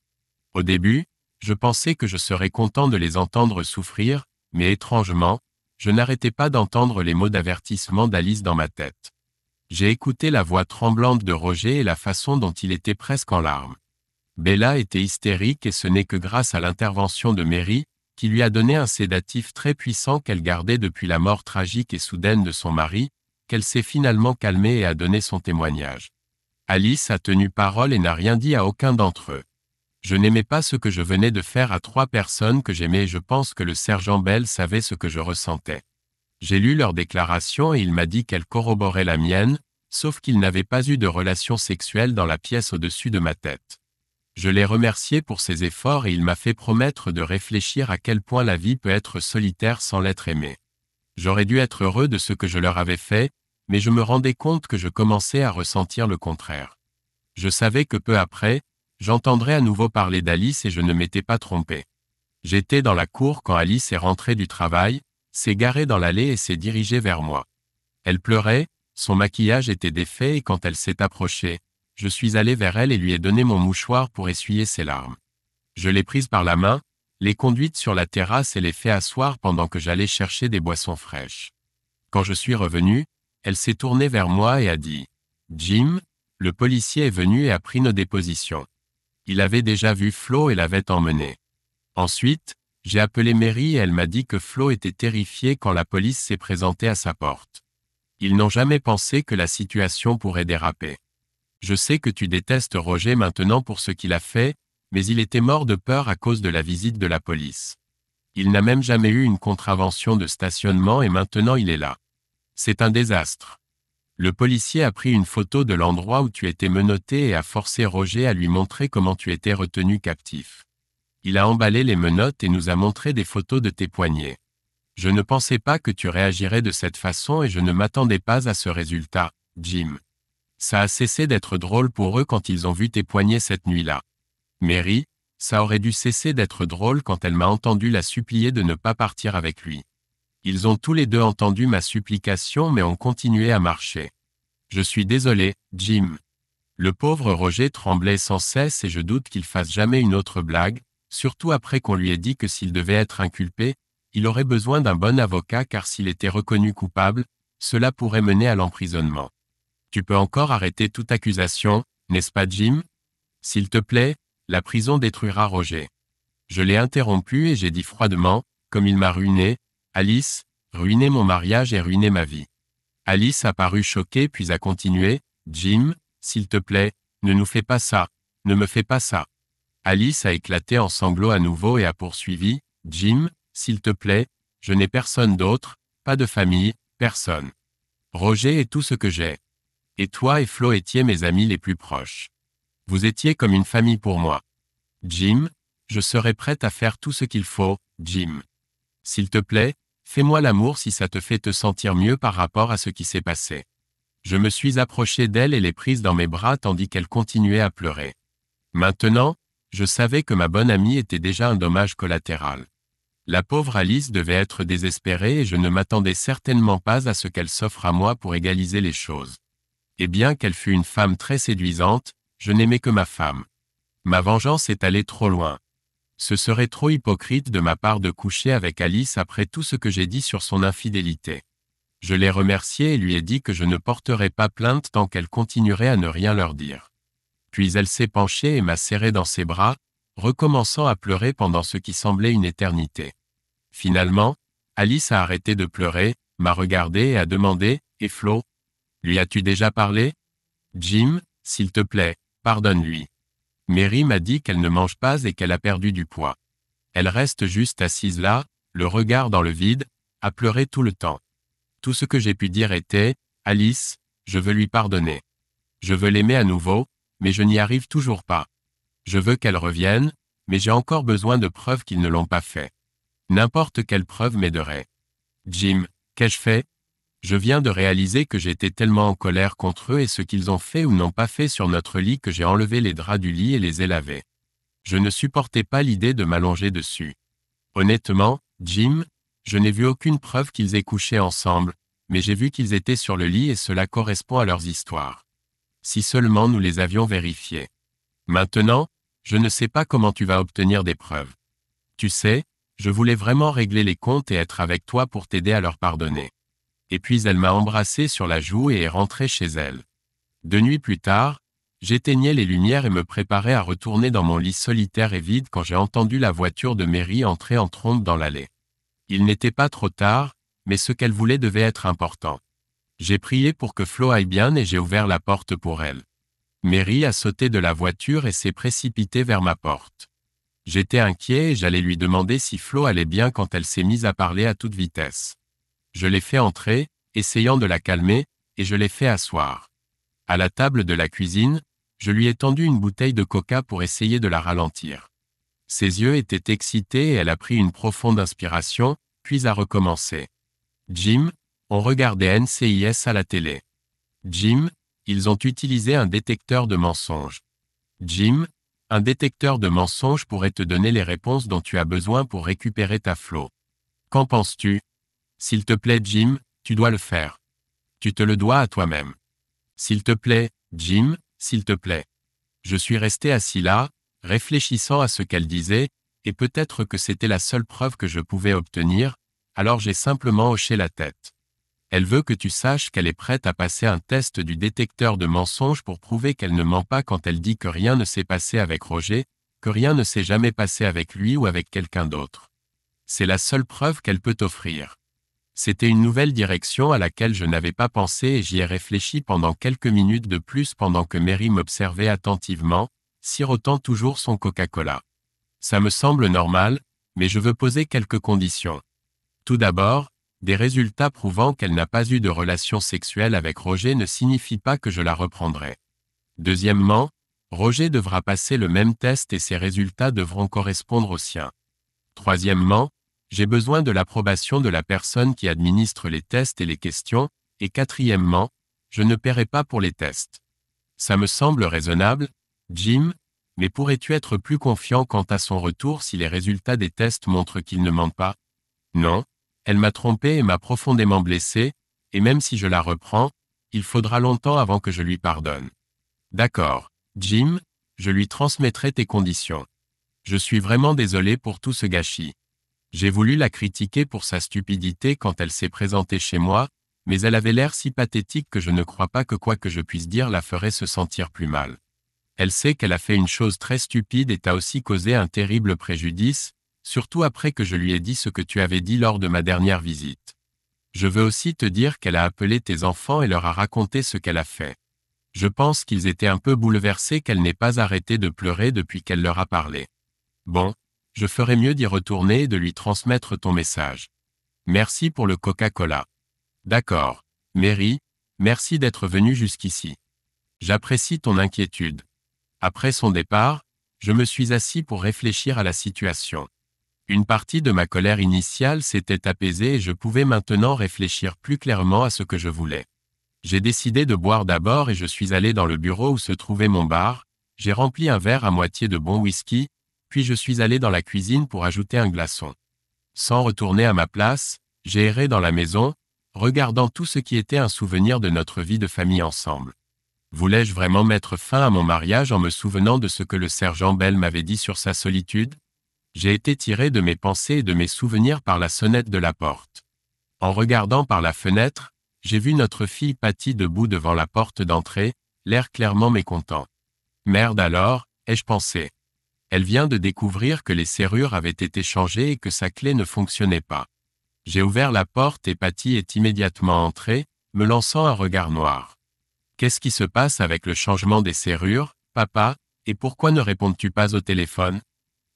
Au début, je pensais que je serais content de les entendre souffrir, mais étrangement, je n'arrêtais pas d'entendre les mots d'avertissement d'Alice dans ma tête. J'ai écouté la voix tremblante de Roger et la façon dont il était presque en larmes. Bella était hystérique et ce n'est que grâce à l'intervention de Mary, qui lui a donné un sédatif très puissant qu'elle gardait depuis la mort tragique et soudaine de son mari, qu'elle s'est finalement calmée et a donné son témoignage. Alice a tenu parole et n'a rien dit à aucun d'entre eux. Je n'aimais pas ce que je venais de faire à trois personnes que j'aimais et je pense que le sergent Bell savait ce que je ressentais. J'ai lu leur déclaration et il m'a dit qu'elle corroborait la mienne, sauf qu'il n'avait pas eu de relation sexuelle dans la pièce au-dessus de ma tête. Je l'ai remercié pour ses efforts et il m'a fait promettre de réfléchir à quel point la vie peut être solitaire sans l'être aimée. J'aurais dû être heureux de ce que je leur avais fait, mais je me rendais compte que je commençais à ressentir le contraire. Je savais que peu après, j'entendrais à nouveau parler d'Alice et je ne m'étais pas trompé. J'étais dans la cour quand Alice est rentrée du travail, s'est garée dans l'allée et s'est dirigée vers moi. Elle pleurait, son maquillage était défait et quand elle s'est approchée, je suis allé vers elle et lui ai donné mon mouchoir pour essuyer ses larmes. Je l'ai prise par la main, l'ai conduite sur la terrasse et l'ai fait asseoir pendant que j'allais chercher des boissons fraîches. Quand je suis revenu, elle s'est tournée vers moi et a dit Jim, le policier est venu et a pris nos dépositions. Il avait déjà vu Flo et l'avait emmenée. » Ensuite, j'ai appelé Mary et elle m'a dit que Flo était terrifié quand la police s'est présentée à sa porte. Ils n'ont jamais pensé que la situation pourrait déraper. Je sais que tu détestes Roger maintenant pour ce qu'il a fait, mais il était mort de peur à cause de la visite de la police. Il n'a même jamais eu une contravention de stationnement et maintenant il est là. C'est un désastre. Le policier a pris une photo de l'endroit où tu étais menotté et a forcé Roger à lui montrer comment tu étais retenu captif. Il a emballé les menottes et nous a montré des photos de tes poignets. Je ne pensais pas que tu réagirais de cette façon et je ne m'attendais pas à ce résultat, Jim. Ça a cessé d'être drôle pour eux quand ils ont vu tes poignets cette nuit-là. Mary, ça aurait dû cesser d'être drôle quand elle m'a entendu la supplier de ne pas partir avec lui. Ils ont tous les deux entendu ma supplication mais ont continué à marcher. Je suis désolé, Jim. Le pauvre Roger tremblait sans cesse et je doute qu'il fasse jamais une autre blague, surtout après qu'on lui ait dit que s'il devait être inculpé, il aurait besoin d'un bon avocat car s'il était reconnu coupable, cela pourrait mener à l'emprisonnement. Tu peux encore arrêter toute accusation, n'est-ce pas Jim S'il te plaît, la prison détruira Roger. Je l'ai interrompu et j'ai dit froidement, comme il m'a ruiné, Alice, ruiné mon mariage et ruiné ma vie. Alice a paru choquée puis a continué, Jim, s'il te plaît, ne nous fais pas ça, ne me fais pas ça. Alice a éclaté en sanglots à nouveau et a poursuivi, Jim, s'il te plaît, je n'ai personne d'autre, pas de famille, personne. Roger est tout ce que j'ai. Et toi et Flo étiez mes amis les plus proches. Vous étiez comme une famille pour moi. Jim, je serai prête à faire tout ce qu'il faut, Jim. S'il te plaît, fais-moi l'amour si ça te fait te sentir mieux par rapport à ce qui s'est passé. Je me suis approché d'elle et l'ai prise dans mes bras tandis qu'elle continuait à pleurer. Maintenant, je savais que ma bonne amie était déjà un dommage collatéral. La pauvre Alice devait être désespérée et je ne m'attendais certainement pas à ce qu'elle s'offre à moi pour égaliser les choses. Et bien qu'elle fût une femme très séduisante, je n'aimais que ma femme. Ma vengeance est allée trop loin. Ce serait trop hypocrite de ma part de coucher avec Alice après tout ce que j'ai dit sur son infidélité. Je l'ai remerciée et lui ai dit que je ne porterais pas plainte tant qu'elle continuerait à ne rien leur dire. Puis elle s'est penchée et m'a serré dans ses bras, recommençant à pleurer pendant ce qui semblait une éternité. Finalement, Alice a arrêté de pleurer, m'a regardé et a demandé, et Flo Lui as-tu déjà parlé Jim, s'il te plaît, pardonne-lui. Mary m'a dit qu'elle ne mange pas et qu'elle a perdu du poids. Elle reste juste assise là, le regard dans le vide, à pleurer tout le temps. Tout ce que j'ai pu dire était, Alice, je veux lui pardonner. Je veux l'aimer à nouveau, mais je n'y arrive toujours pas. Je veux qu'elles reviennent, mais j'ai encore besoin de preuves qu'ils ne l'ont pas fait. N'importe quelle preuve m'aiderait. Jim, qu'ai-je fait Je viens de réaliser que j'étais tellement en colère contre eux et ce qu'ils ont fait ou n'ont pas fait sur notre lit que j'ai enlevé les draps du lit et les ai lavés. Je ne supportais pas l'idée de m'allonger dessus. Honnêtement, Jim, je n'ai vu aucune preuve qu'ils aient couché ensemble, mais j'ai vu qu'ils étaient sur le lit et cela correspond à leurs histoires si seulement nous les avions vérifiés. Maintenant, je ne sais pas comment tu vas obtenir des preuves. Tu sais, je voulais vraiment régler les comptes et être avec toi pour t'aider à leur pardonner. Et puis elle m'a embrassé sur la joue et est rentrée chez elle. Deux nuits plus tard, j'éteignais les lumières et me préparais à retourner dans mon lit solitaire et vide quand j'ai entendu la voiture de Mary entrer en trompe dans l'allée. Il n'était pas trop tard, mais ce qu'elle voulait devait être important. J'ai prié pour que Flo aille bien et j'ai ouvert la porte pour elle. Mary a sauté de la voiture et s'est précipitée vers ma porte. J'étais inquiet et j'allais lui demander si Flo allait bien quand elle s'est mise à parler à toute vitesse. Je l'ai fait entrer, essayant de la calmer, et je l'ai fait asseoir. À la table de la cuisine, je lui ai tendu une bouteille de coca pour essayer de la ralentir. Ses yeux étaient excités et elle a pris une profonde inspiration, puis a recommencé. Jim, on regardait NCIS à la télé. Jim, ils ont utilisé un détecteur de mensonges. Jim, un détecteur de mensonges pourrait te donner les réponses dont tu as besoin pour récupérer ta flot. Qu'en penses-tu S'il te plaît Jim, tu dois le faire. Tu te le dois à toi-même. S'il te plaît, Jim, s'il te plaît. Je suis resté assis là, réfléchissant à ce qu'elle disait, et peut-être que c'était la seule preuve que je pouvais obtenir, alors j'ai simplement hoché la tête elle veut que tu saches qu'elle est prête à passer un test du détecteur de mensonges pour prouver qu'elle ne ment pas quand elle dit que rien ne s'est passé avec Roger, que rien ne s'est jamais passé avec lui ou avec quelqu'un d'autre. C'est la seule preuve qu'elle peut offrir. C'était une nouvelle direction à laquelle je n'avais pas pensé et j'y ai réfléchi pendant quelques minutes de plus pendant que Mary m'observait attentivement, sirotant toujours son Coca-Cola. Ça me semble normal, mais je veux poser quelques conditions. Tout d'abord, des résultats prouvant qu'elle n'a pas eu de relation sexuelle avec Roger ne signifie pas que je la reprendrai. Deuxièmement, Roger devra passer le même test et ses résultats devront correspondre aux siens. Troisièmement, j'ai besoin de l'approbation de la personne qui administre les tests et les questions, et quatrièmement, je ne paierai pas pour les tests. Ça me semble raisonnable, Jim, mais pourrais-tu être plus confiant quant à son retour si les résultats des tests montrent qu'il ne ment pas Non, elle m'a trompé et m'a profondément blessé, et même si je la reprends, il faudra longtemps avant que je lui pardonne. D'accord, Jim, je lui transmettrai tes conditions. Je suis vraiment désolé pour tout ce gâchis. J'ai voulu la critiquer pour sa stupidité quand elle s'est présentée chez moi, mais elle avait l'air si pathétique que je ne crois pas que quoi que je puisse dire la ferait se sentir plus mal. Elle sait qu'elle a fait une chose très stupide et t'a aussi causé un terrible préjudice, surtout après que je lui ai dit ce que tu avais dit lors de ma dernière visite. Je veux aussi te dire qu'elle a appelé tes enfants et leur a raconté ce qu'elle a fait. Je pense qu'ils étaient un peu bouleversés qu'elle n'ait pas arrêté de pleurer depuis qu'elle leur a parlé. Bon, je ferai mieux d'y retourner et de lui transmettre ton message. Merci pour le Coca-Cola. D'accord. Mary, merci d'être venue jusqu'ici. J'apprécie ton inquiétude. Après son départ, je me suis assis pour réfléchir à la situation. Une partie de ma colère initiale s'était apaisée et je pouvais maintenant réfléchir plus clairement à ce que je voulais. J'ai décidé de boire d'abord et je suis allé dans le bureau où se trouvait mon bar, j'ai rempli un verre à moitié de bon whisky, puis je suis allé dans la cuisine pour ajouter un glaçon. Sans retourner à ma place, j'ai erré dans la maison, regardant tout ce qui était un souvenir de notre vie de famille ensemble. Voulais-je vraiment mettre fin à mon mariage en me souvenant de ce que le sergent Bell m'avait dit sur sa solitude j'ai été tiré de mes pensées et de mes souvenirs par la sonnette de la porte. En regardant par la fenêtre, j'ai vu notre fille Patty debout devant la porte d'entrée, l'air clairement mécontent. Merde alors, ai-je pensé. Elle vient de découvrir que les serrures avaient été changées et que sa clé ne fonctionnait pas. J'ai ouvert la porte et Patty est immédiatement entrée, me lançant un regard noir. Qu'est-ce qui se passe avec le changement des serrures, papa, et pourquoi ne réponds-tu pas au téléphone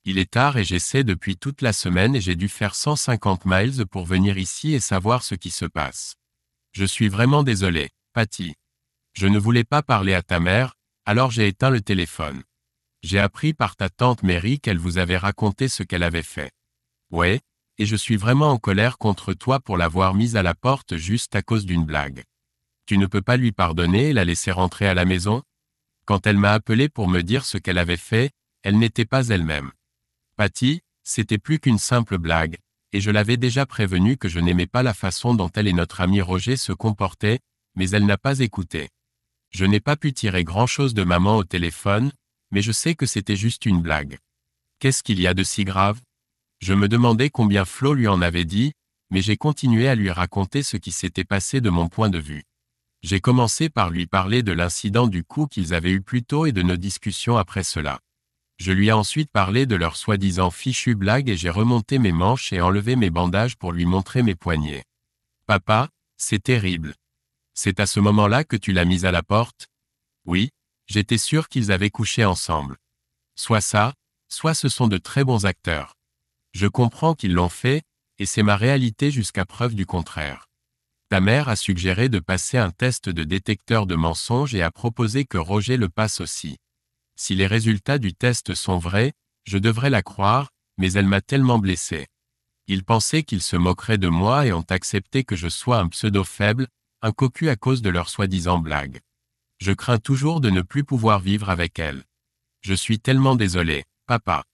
il est tard et j'essaie depuis toute la semaine et j'ai dû faire 150 miles pour venir ici et savoir ce qui se passe. Je suis vraiment désolé, Patty. Je ne voulais pas parler à ta mère, alors j'ai éteint le téléphone. J'ai appris par ta tante Mary qu'elle vous avait raconté ce qu'elle avait fait. Ouais, et je suis vraiment en colère contre toi pour l'avoir mise à la porte juste à cause d'une blague. Tu ne peux pas lui pardonner et la laisser rentrer à la maison Quand elle m'a appelé pour me dire ce qu'elle avait fait, elle n'était pas elle-même. Patty, c'était plus qu'une simple blague, et je l'avais déjà prévenu que je n'aimais pas la façon dont elle et notre ami Roger se comportaient, mais elle n'a pas écouté. Je n'ai pas pu tirer grand-chose de maman au téléphone, mais je sais que c'était juste une blague. Qu'est-ce qu'il y a de si grave Je me demandais combien Flo lui en avait dit, mais j'ai continué à lui raconter ce qui s'était passé de mon point de vue. J'ai commencé par lui parler de l'incident du coup qu'ils avaient eu plus tôt et de nos discussions après cela. Je lui ai ensuite parlé de leur soi-disant fichu blague et j'ai remonté mes manches et enlevé mes bandages pour lui montrer mes poignets. Papa, c'est terrible. C'est à ce moment-là que tu l'as mise à la porte Oui, j'étais sûr qu'ils avaient couché ensemble. Soit ça, soit ce sont de très bons acteurs. Je comprends qu'ils l'ont fait, et c'est ma réalité jusqu'à preuve du contraire. Ta mère a suggéré de passer un test de détecteur de mensonges et a proposé que Roger le passe aussi. Si les résultats du test sont vrais, je devrais la croire, mais elle m'a tellement blessé. Ils pensaient qu'ils se moqueraient de moi et ont accepté que je sois un pseudo-faible, un cocu à cause de leurs soi-disant blagues. Je crains toujours de ne plus pouvoir vivre avec elle. Je suis tellement désolé, papa.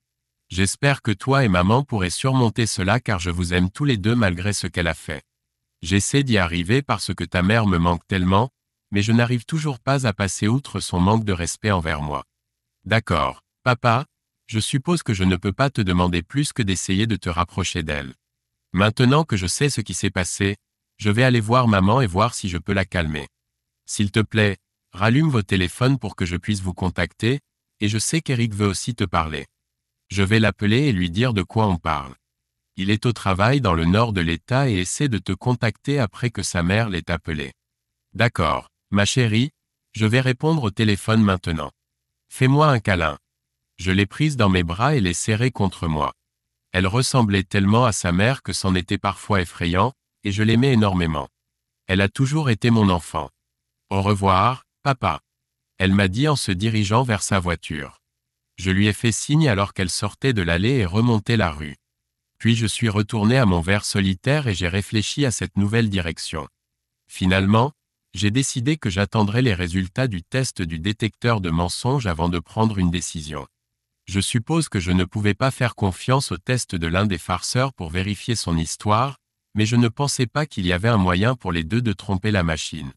J'espère que toi et maman pourrez surmonter cela car je vous aime tous les deux malgré ce qu'elle a fait. J'essaie d'y arriver parce que ta mère me manque tellement, mais je n'arrive toujours pas à passer outre son manque de respect envers moi. D'accord, papa, je suppose que je ne peux pas te demander plus que d'essayer de te rapprocher d'elle. Maintenant que je sais ce qui s'est passé, je vais aller voir maman et voir si je peux la calmer. S'il te plaît, rallume vos téléphones pour que je puisse vous contacter, et je sais qu'Eric veut aussi te parler. Je vais l'appeler et lui dire de quoi on parle. Il est au travail dans le nord de l'État et essaie de te contacter après que sa mère l'ait appelé. D'accord, ma chérie, je vais répondre au téléphone maintenant. Fais-moi un câlin. Je l'ai prise dans mes bras et l'ai serrée contre moi. Elle ressemblait tellement à sa mère que c'en était parfois effrayant, et je l'aimais énormément. Elle a toujours été mon enfant. Au revoir, papa. Elle m'a dit en se dirigeant vers sa voiture. Je lui ai fait signe alors qu'elle sortait de l'allée et remontait la rue. Puis je suis retourné à mon verre solitaire et j'ai réfléchi à cette nouvelle direction. Finalement, j'ai décidé que j'attendrai les résultats du test du détecteur de mensonges avant de prendre une décision. Je suppose que je ne pouvais pas faire confiance au test de l'un des farceurs pour vérifier son histoire, mais je ne pensais pas qu'il y avait un moyen pour les deux de tromper la machine.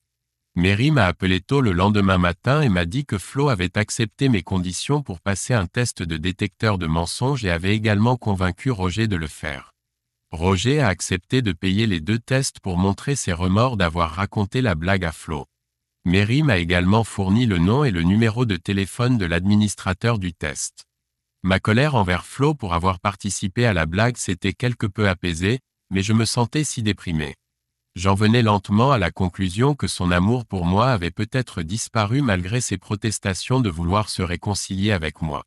Mary m'a appelé tôt le lendemain matin et m'a dit que Flo avait accepté mes conditions pour passer un test de détecteur de mensonges et avait également convaincu Roger de le faire. Roger a accepté de payer les deux tests pour montrer ses remords d'avoir raconté la blague à Flo. Mary m'a également fourni le nom et le numéro de téléphone de l'administrateur du test. Ma colère envers Flo pour avoir participé à la blague s'était quelque peu apaisée, mais je me sentais si déprimé. J'en venais lentement à la conclusion que son amour pour moi avait peut-être disparu malgré ses protestations de vouloir se réconcilier avec moi.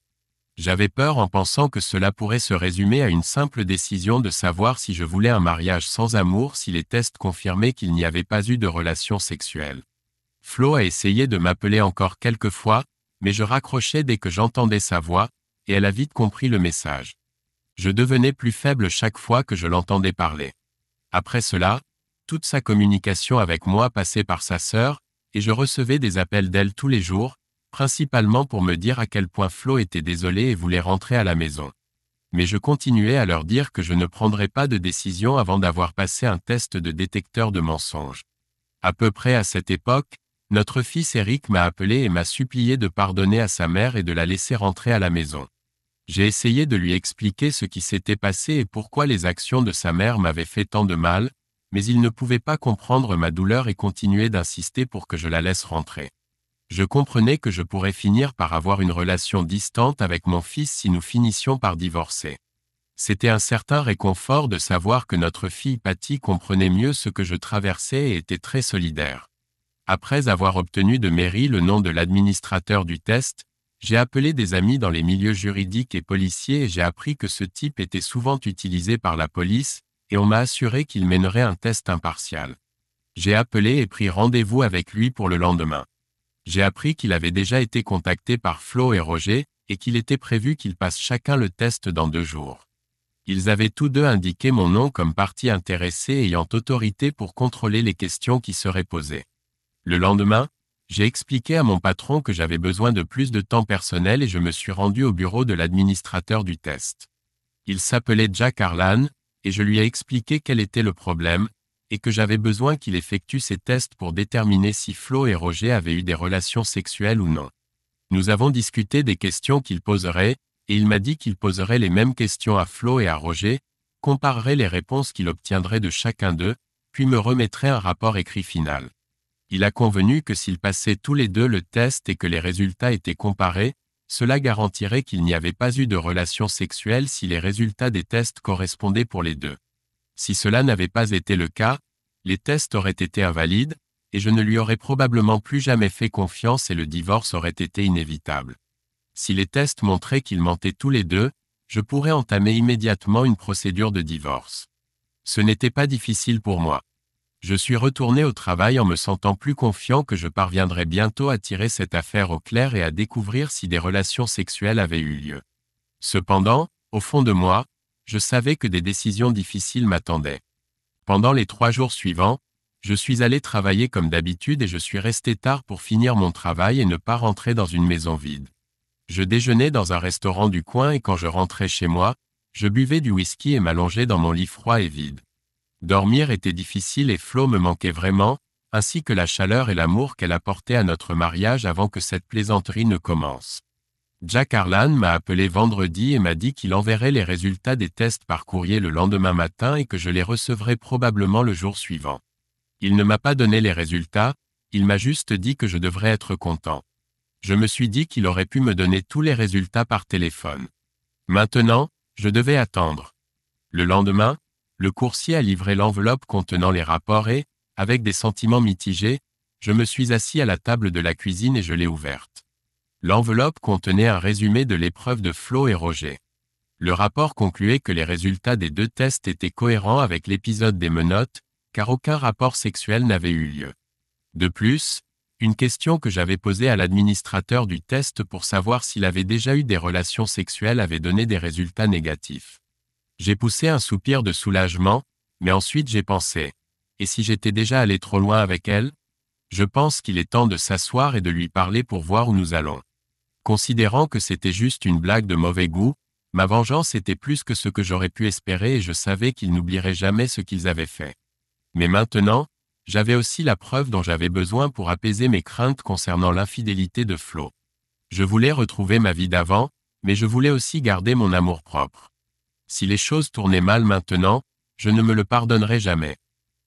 J'avais peur en pensant que cela pourrait se résumer à une simple décision de savoir si je voulais un mariage sans amour si les tests confirmaient qu'il n'y avait pas eu de relation sexuelle. Flo a essayé de m'appeler encore quelques fois, mais je raccrochais dès que j'entendais sa voix, et elle a vite compris le message. Je devenais plus faible chaque fois que je l'entendais parler. Après cela, toute sa communication avec moi passait par sa sœur, et je recevais des appels d'elle tous les jours, principalement pour me dire à quel point Flo était désolé et voulait rentrer à la maison. Mais je continuais à leur dire que je ne prendrais pas de décision avant d'avoir passé un test de détecteur de mensonges. À peu près à cette époque, notre fils Eric m'a appelé et m'a supplié de pardonner à sa mère et de la laisser rentrer à la maison. J'ai essayé de lui expliquer ce qui s'était passé et pourquoi les actions de sa mère m'avaient fait tant de mal, mais il ne pouvait pas comprendre ma douleur et continuait d'insister pour que je la laisse rentrer je comprenais que je pourrais finir par avoir une relation distante avec mon fils si nous finissions par divorcer. C'était un certain réconfort de savoir que notre fille Patty comprenait mieux ce que je traversais et était très solidaire. Après avoir obtenu de Mary le nom de l'administrateur du test, j'ai appelé des amis dans les milieux juridiques et policiers et j'ai appris que ce type était souvent utilisé par la police, et on m'a assuré qu'il mènerait un test impartial. J'ai appelé et pris rendez-vous avec lui pour le lendemain j'ai appris qu'il avait déjà été contacté par Flo et Roger, et qu'il était prévu qu'ils passent chacun le test dans deux jours. Ils avaient tous deux indiqué mon nom comme partie intéressée ayant autorité pour contrôler les questions qui seraient posées. Le lendemain, j'ai expliqué à mon patron que j'avais besoin de plus de temps personnel et je me suis rendu au bureau de l'administrateur du test. Il s'appelait Jack Harlan, et je lui ai expliqué quel était le problème, et que j'avais besoin qu'il effectue ses tests pour déterminer si Flo et Roger avaient eu des relations sexuelles ou non. Nous avons discuté des questions qu'il poserait, et il m'a dit qu'il poserait les mêmes questions à Flo et à Roger, comparerait les réponses qu'il obtiendrait de chacun d'eux, puis me remettrait un rapport écrit final. Il a convenu que s'ils passaient tous les deux le test et que les résultats étaient comparés, cela garantirait qu'il n'y avait pas eu de relations sexuelles si les résultats des tests correspondaient pour les deux. Si cela n'avait pas été le cas, les tests auraient été invalides, et je ne lui aurais probablement plus jamais fait confiance et le divorce aurait été inévitable. Si les tests montraient qu'ils mentaient tous les deux, je pourrais entamer immédiatement une procédure de divorce. Ce n'était pas difficile pour moi. Je suis retourné au travail en me sentant plus confiant que je parviendrais bientôt à tirer cette affaire au clair et à découvrir si des relations sexuelles avaient eu lieu. Cependant, au fond de moi, je savais que des décisions difficiles m'attendaient. Pendant les trois jours suivants, je suis allé travailler comme d'habitude et je suis resté tard pour finir mon travail et ne pas rentrer dans une maison vide. Je déjeunais dans un restaurant du coin et quand je rentrais chez moi, je buvais du whisky et m'allongeais dans mon lit froid et vide. Dormir était difficile et Flo me manquait vraiment, ainsi que la chaleur et l'amour qu'elle apportait à notre mariage avant que cette plaisanterie ne commence. Jack Harlan m'a appelé vendredi et m'a dit qu'il enverrait les résultats des tests par courrier le lendemain matin et que je les recevrai probablement le jour suivant. Il ne m'a pas donné les résultats, il m'a juste dit que je devrais être content. Je me suis dit qu'il aurait pu me donner tous les résultats par téléphone. Maintenant, je devais attendre. Le lendemain, le coursier a livré l'enveloppe contenant les rapports et, avec des sentiments mitigés, je me suis assis à la table de la cuisine et je l'ai ouverte. L'enveloppe contenait un résumé de l'épreuve de Flo et Roger. Le rapport concluait que les résultats des deux tests étaient cohérents avec l'épisode des menottes, car aucun rapport sexuel n'avait eu lieu. De plus, une question que j'avais posée à l'administrateur du test pour savoir s'il avait déjà eu des relations sexuelles avait donné des résultats négatifs. J'ai poussé un soupir de soulagement, mais ensuite j'ai pensé, et si j'étais déjà allé trop loin avec elle Je pense qu'il est temps de s'asseoir et de lui parler pour voir où nous allons. Considérant que c'était juste une blague de mauvais goût, ma vengeance était plus que ce que j'aurais pu espérer et je savais qu'ils n'oublieraient jamais ce qu'ils avaient fait. Mais maintenant, j'avais aussi la preuve dont j'avais besoin pour apaiser mes craintes concernant l'infidélité de Flo. Je voulais retrouver ma vie d'avant, mais je voulais aussi garder mon amour-propre. Si les choses tournaient mal maintenant, je ne me le pardonnerais jamais.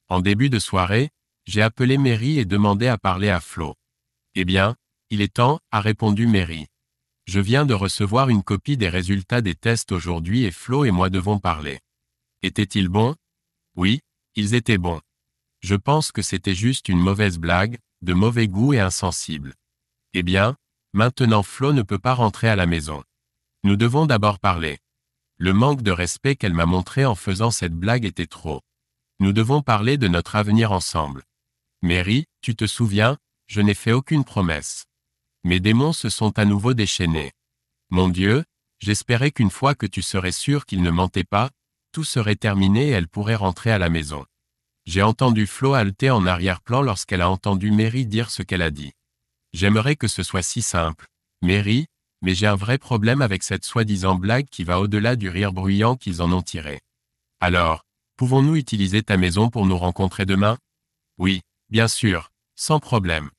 En début de soirée, j'ai appelé Mary et demandé à parler à Flo. Eh bien, il est temps, a répondu Mary. Je viens de recevoir une copie des résultats des tests aujourd'hui et Flo et moi devons parler. Étaient-ils bons Oui, ils étaient bons. Je pense que c'était juste une mauvaise blague, de mauvais goût et insensible. Eh bien, maintenant Flo ne peut pas rentrer à la maison. Nous devons d'abord parler. Le manque de respect qu'elle m'a montré en faisant cette blague était trop. Nous devons parler de notre avenir ensemble. Mary, tu te souviens, je n'ai fait aucune promesse. Mes démons se sont à nouveau déchaînés. Mon Dieu, j'espérais qu'une fois que tu serais sûr qu'il ne mentait pas, tout serait terminé et elle pourrait rentrer à la maison. J'ai entendu Flo halter en arrière-plan lorsqu'elle a entendu Mary dire ce qu'elle a dit. J'aimerais que ce soit si simple. Mary, mais j'ai un vrai problème avec cette soi-disant blague qui va au-delà du rire bruyant qu'ils en ont tiré. Alors, pouvons-nous utiliser ta maison pour nous rencontrer demain Oui, bien sûr, sans problème.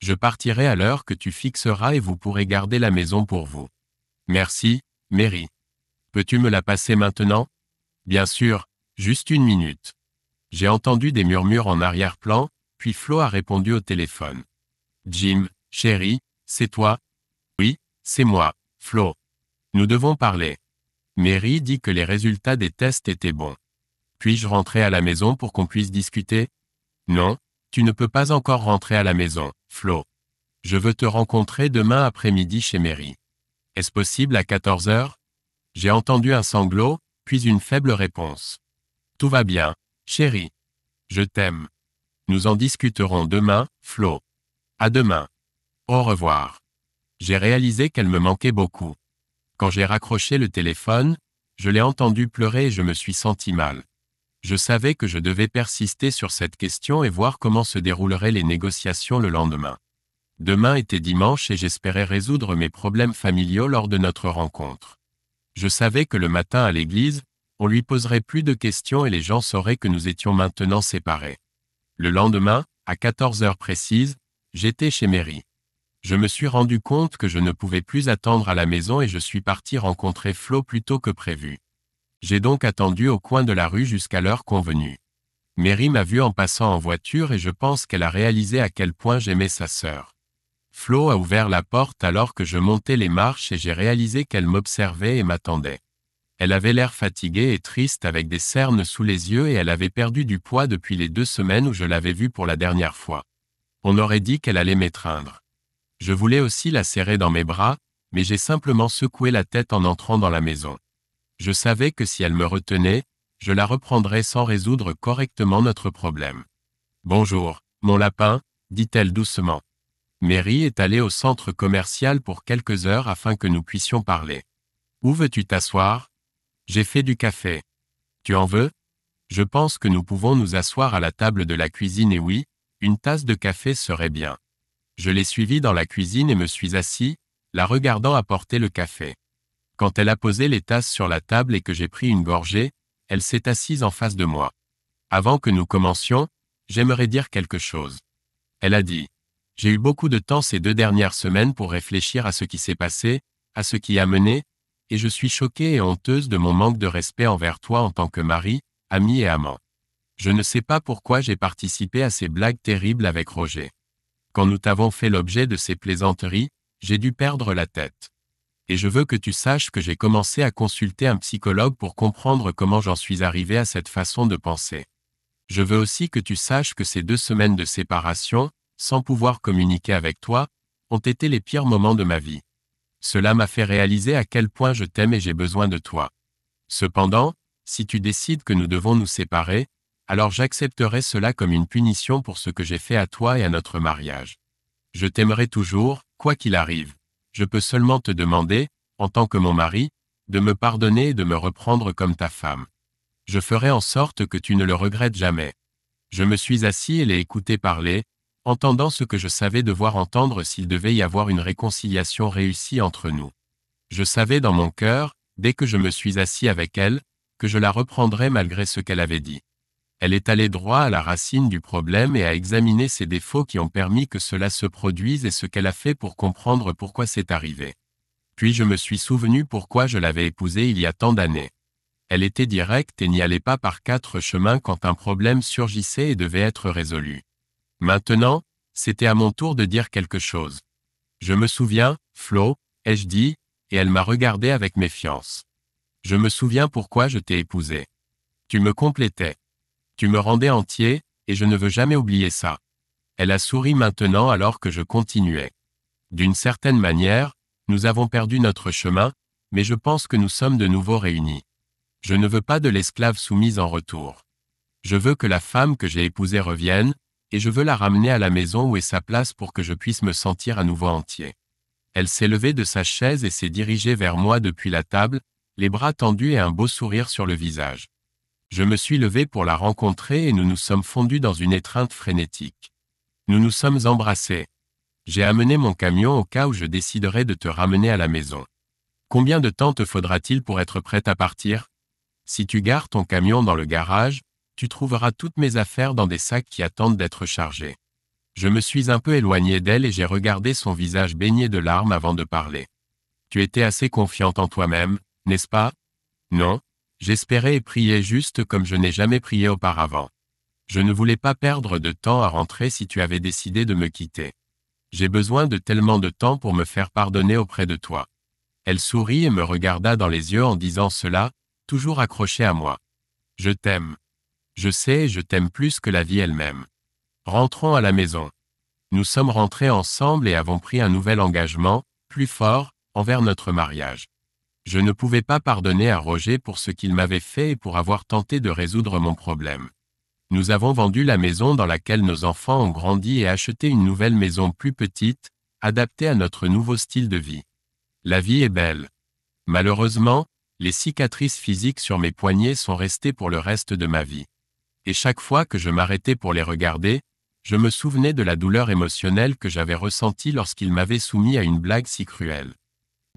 Je partirai à l'heure que tu fixeras et vous pourrez garder la maison pour vous. Merci, Mary. Peux-tu me la passer maintenant Bien sûr, juste une minute. J'ai entendu des murmures en arrière-plan, puis Flo a répondu au téléphone. Jim, chérie, c'est toi Oui, c'est moi, Flo. Nous devons parler. Mary dit que les résultats des tests étaient bons. Puis-je rentrer à la maison pour qu'on puisse discuter Non, tu ne peux pas encore rentrer à la maison. Flo. Je veux te rencontrer demain après-midi chez Mary. Est-ce possible à 14 heures J'ai entendu un sanglot, puis une faible réponse. Tout va bien, chérie. Je t'aime. Nous en discuterons demain, Flo. À demain. Au revoir. J'ai réalisé qu'elle me manquait beaucoup. Quand j'ai raccroché le téléphone, je l'ai entendue pleurer et je me suis senti mal je savais que je devais persister sur cette question et voir comment se dérouleraient les négociations le lendemain. Demain était dimanche et j'espérais résoudre mes problèmes familiaux lors de notre rencontre. Je savais que le matin à l'église, on lui poserait plus de questions et les gens sauraient que nous étions maintenant séparés. Le lendemain, à 14 heures précises, j'étais chez Mary. Je me suis rendu compte que je ne pouvais plus attendre à la maison et je suis parti rencontrer Flo plus tôt que prévu. J'ai donc attendu au coin de la rue jusqu'à l'heure convenue. Mary m'a vu en passant en voiture et je pense qu'elle a réalisé à quel point j'aimais sa sœur. Flo a ouvert la porte alors que je montais les marches et j'ai réalisé qu'elle m'observait et m'attendait. Elle avait l'air fatiguée et triste avec des cernes sous les yeux et elle avait perdu du poids depuis les deux semaines où je l'avais vue pour la dernière fois. On aurait dit qu'elle allait m'étreindre. Je voulais aussi la serrer dans mes bras, mais j'ai simplement secoué la tête en entrant dans la maison. Je savais que si elle me retenait, je la reprendrais sans résoudre correctement notre problème. Bonjour, mon lapin, dit-elle doucement. Mary est allée au centre commercial pour quelques heures afin que nous puissions parler. Où veux-tu t'asseoir J'ai fait du café. Tu en veux Je pense que nous pouvons nous asseoir à la table de la cuisine et oui, une tasse de café serait bien. Je l'ai suivie dans la cuisine et me suis assis, la regardant apporter le café. Quand elle a posé les tasses sur la table et que j'ai pris une gorgée, elle s'est assise en face de moi. Avant que nous commencions, j'aimerais dire quelque chose. Elle a dit. J'ai eu beaucoup de temps ces deux dernières semaines pour réfléchir à ce qui s'est passé, à ce qui a mené, et je suis choquée et honteuse de mon manque de respect envers toi en tant que mari, ami et amant. Je ne sais pas pourquoi j'ai participé à ces blagues terribles avec Roger. Quand nous t'avons fait l'objet de ces plaisanteries, j'ai dû perdre la tête et je veux que tu saches que j'ai commencé à consulter un psychologue pour comprendre comment j'en suis arrivé à cette façon de penser. Je veux aussi que tu saches que ces deux semaines de séparation, sans pouvoir communiquer avec toi, ont été les pires moments de ma vie. Cela m'a fait réaliser à quel point je t'aime et j'ai besoin de toi. Cependant, si tu décides que nous devons nous séparer, alors j'accepterai cela comme une punition pour ce que j'ai fait à toi et à notre mariage. Je t'aimerai toujours, quoi qu'il arrive je peux seulement te demander, en tant que mon mari, de me pardonner et de me reprendre comme ta femme. Je ferai en sorte que tu ne le regrettes jamais. Je me suis assis et l'ai écouté parler, entendant ce que je savais devoir entendre s'il devait y avoir une réconciliation réussie entre nous. Je savais dans mon cœur, dès que je me suis assis avec elle, que je la reprendrais malgré ce qu'elle avait dit elle est allée droit à la racine du problème et a examiné ses défauts qui ont permis que cela se produise et ce qu'elle a fait pour comprendre pourquoi c'est arrivé. Puis je me suis souvenu pourquoi je l'avais épousée il y a tant d'années. Elle était directe et n'y allait pas par quatre chemins quand un problème surgissait et devait être résolu. Maintenant, c'était à mon tour de dire quelque chose. Je me souviens, Flo, ai-je dit, et elle m'a regardé avec méfiance. Je me souviens pourquoi je t'ai épousée. Tu me complétais. Tu me rendais entier, et je ne veux jamais oublier ça. Elle a souri maintenant alors que je continuais. D'une certaine manière, nous avons perdu notre chemin, mais je pense que nous sommes de nouveau réunis. Je ne veux pas de l'esclave soumise en retour. Je veux que la femme que j'ai épousée revienne, et je veux la ramener à la maison où est sa place pour que je puisse me sentir à nouveau entier. Elle s'est levée de sa chaise et s'est dirigée vers moi depuis la table, les bras tendus et un beau sourire sur le visage. Je me suis levé pour la rencontrer et nous nous sommes fondus dans une étreinte frénétique. Nous nous sommes embrassés. J'ai amené mon camion au cas où je déciderais de te ramener à la maison. Combien de temps te faudra-t-il pour être prête à partir Si tu gardes ton camion dans le garage, tu trouveras toutes mes affaires dans des sacs qui attendent d'être chargés. Je me suis un peu éloigné d'elle et j'ai regardé son visage baigné de larmes avant de parler. Tu étais assez confiante en toi-même, n'est-ce pas Non J'espérais et priais juste comme je n'ai jamais prié auparavant. Je ne voulais pas perdre de temps à rentrer si tu avais décidé de me quitter. J'ai besoin de tellement de temps pour me faire pardonner auprès de toi. Elle sourit et me regarda dans les yeux en disant cela, toujours accrochée à moi. Je t'aime. Je sais et je t'aime plus que la vie elle-même. Rentrons à la maison. Nous sommes rentrés ensemble et avons pris un nouvel engagement, plus fort, envers notre mariage. Je ne pouvais pas pardonner à Roger pour ce qu'il m'avait fait et pour avoir tenté de résoudre mon problème. Nous avons vendu la maison dans laquelle nos enfants ont grandi et acheté une nouvelle maison plus petite, adaptée à notre nouveau style de vie. La vie est belle. Malheureusement, les cicatrices physiques sur mes poignets sont restées pour le reste de ma vie. Et chaque fois que je m'arrêtais pour les regarder, je me souvenais de la douleur émotionnelle que j'avais ressentie lorsqu'il m'avait soumis à une blague si cruelle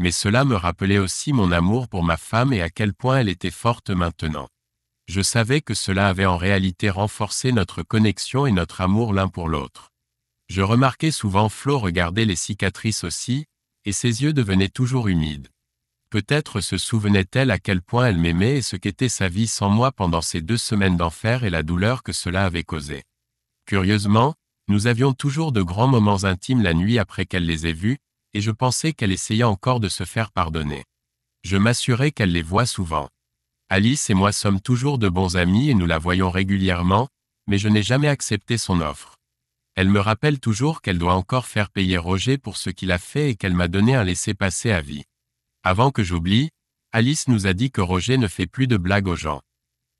mais cela me rappelait aussi mon amour pour ma femme et à quel point elle était forte maintenant. Je savais que cela avait en réalité renforcé notre connexion et notre amour l'un pour l'autre. Je remarquais souvent Flo regarder les cicatrices aussi, et ses yeux devenaient toujours humides. Peut-être se souvenait-elle à quel point elle m'aimait et ce qu'était sa vie sans moi pendant ces deux semaines d'enfer et la douleur que cela avait causée. Curieusement, nous avions toujours de grands moments intimes la nuit après qu'elle les ait vus, et je pensais qu'elle essayait encore de se faire pardonner. Je m'assurais qu'elle les voit souvent. Alice et moi sommes toujours de bons amis et nous la voyons régulièrement, mais je n'ai jamais accepté son offre. Elle me rappelle toujours qu'elle doit encore faire payer Roger pour ce qu'il a fait et qu'elle m'a donné un laissez-passer à vie. Avant que j'oublie, Alice nous a dit que Roger ne fait plus de blagues aux gens.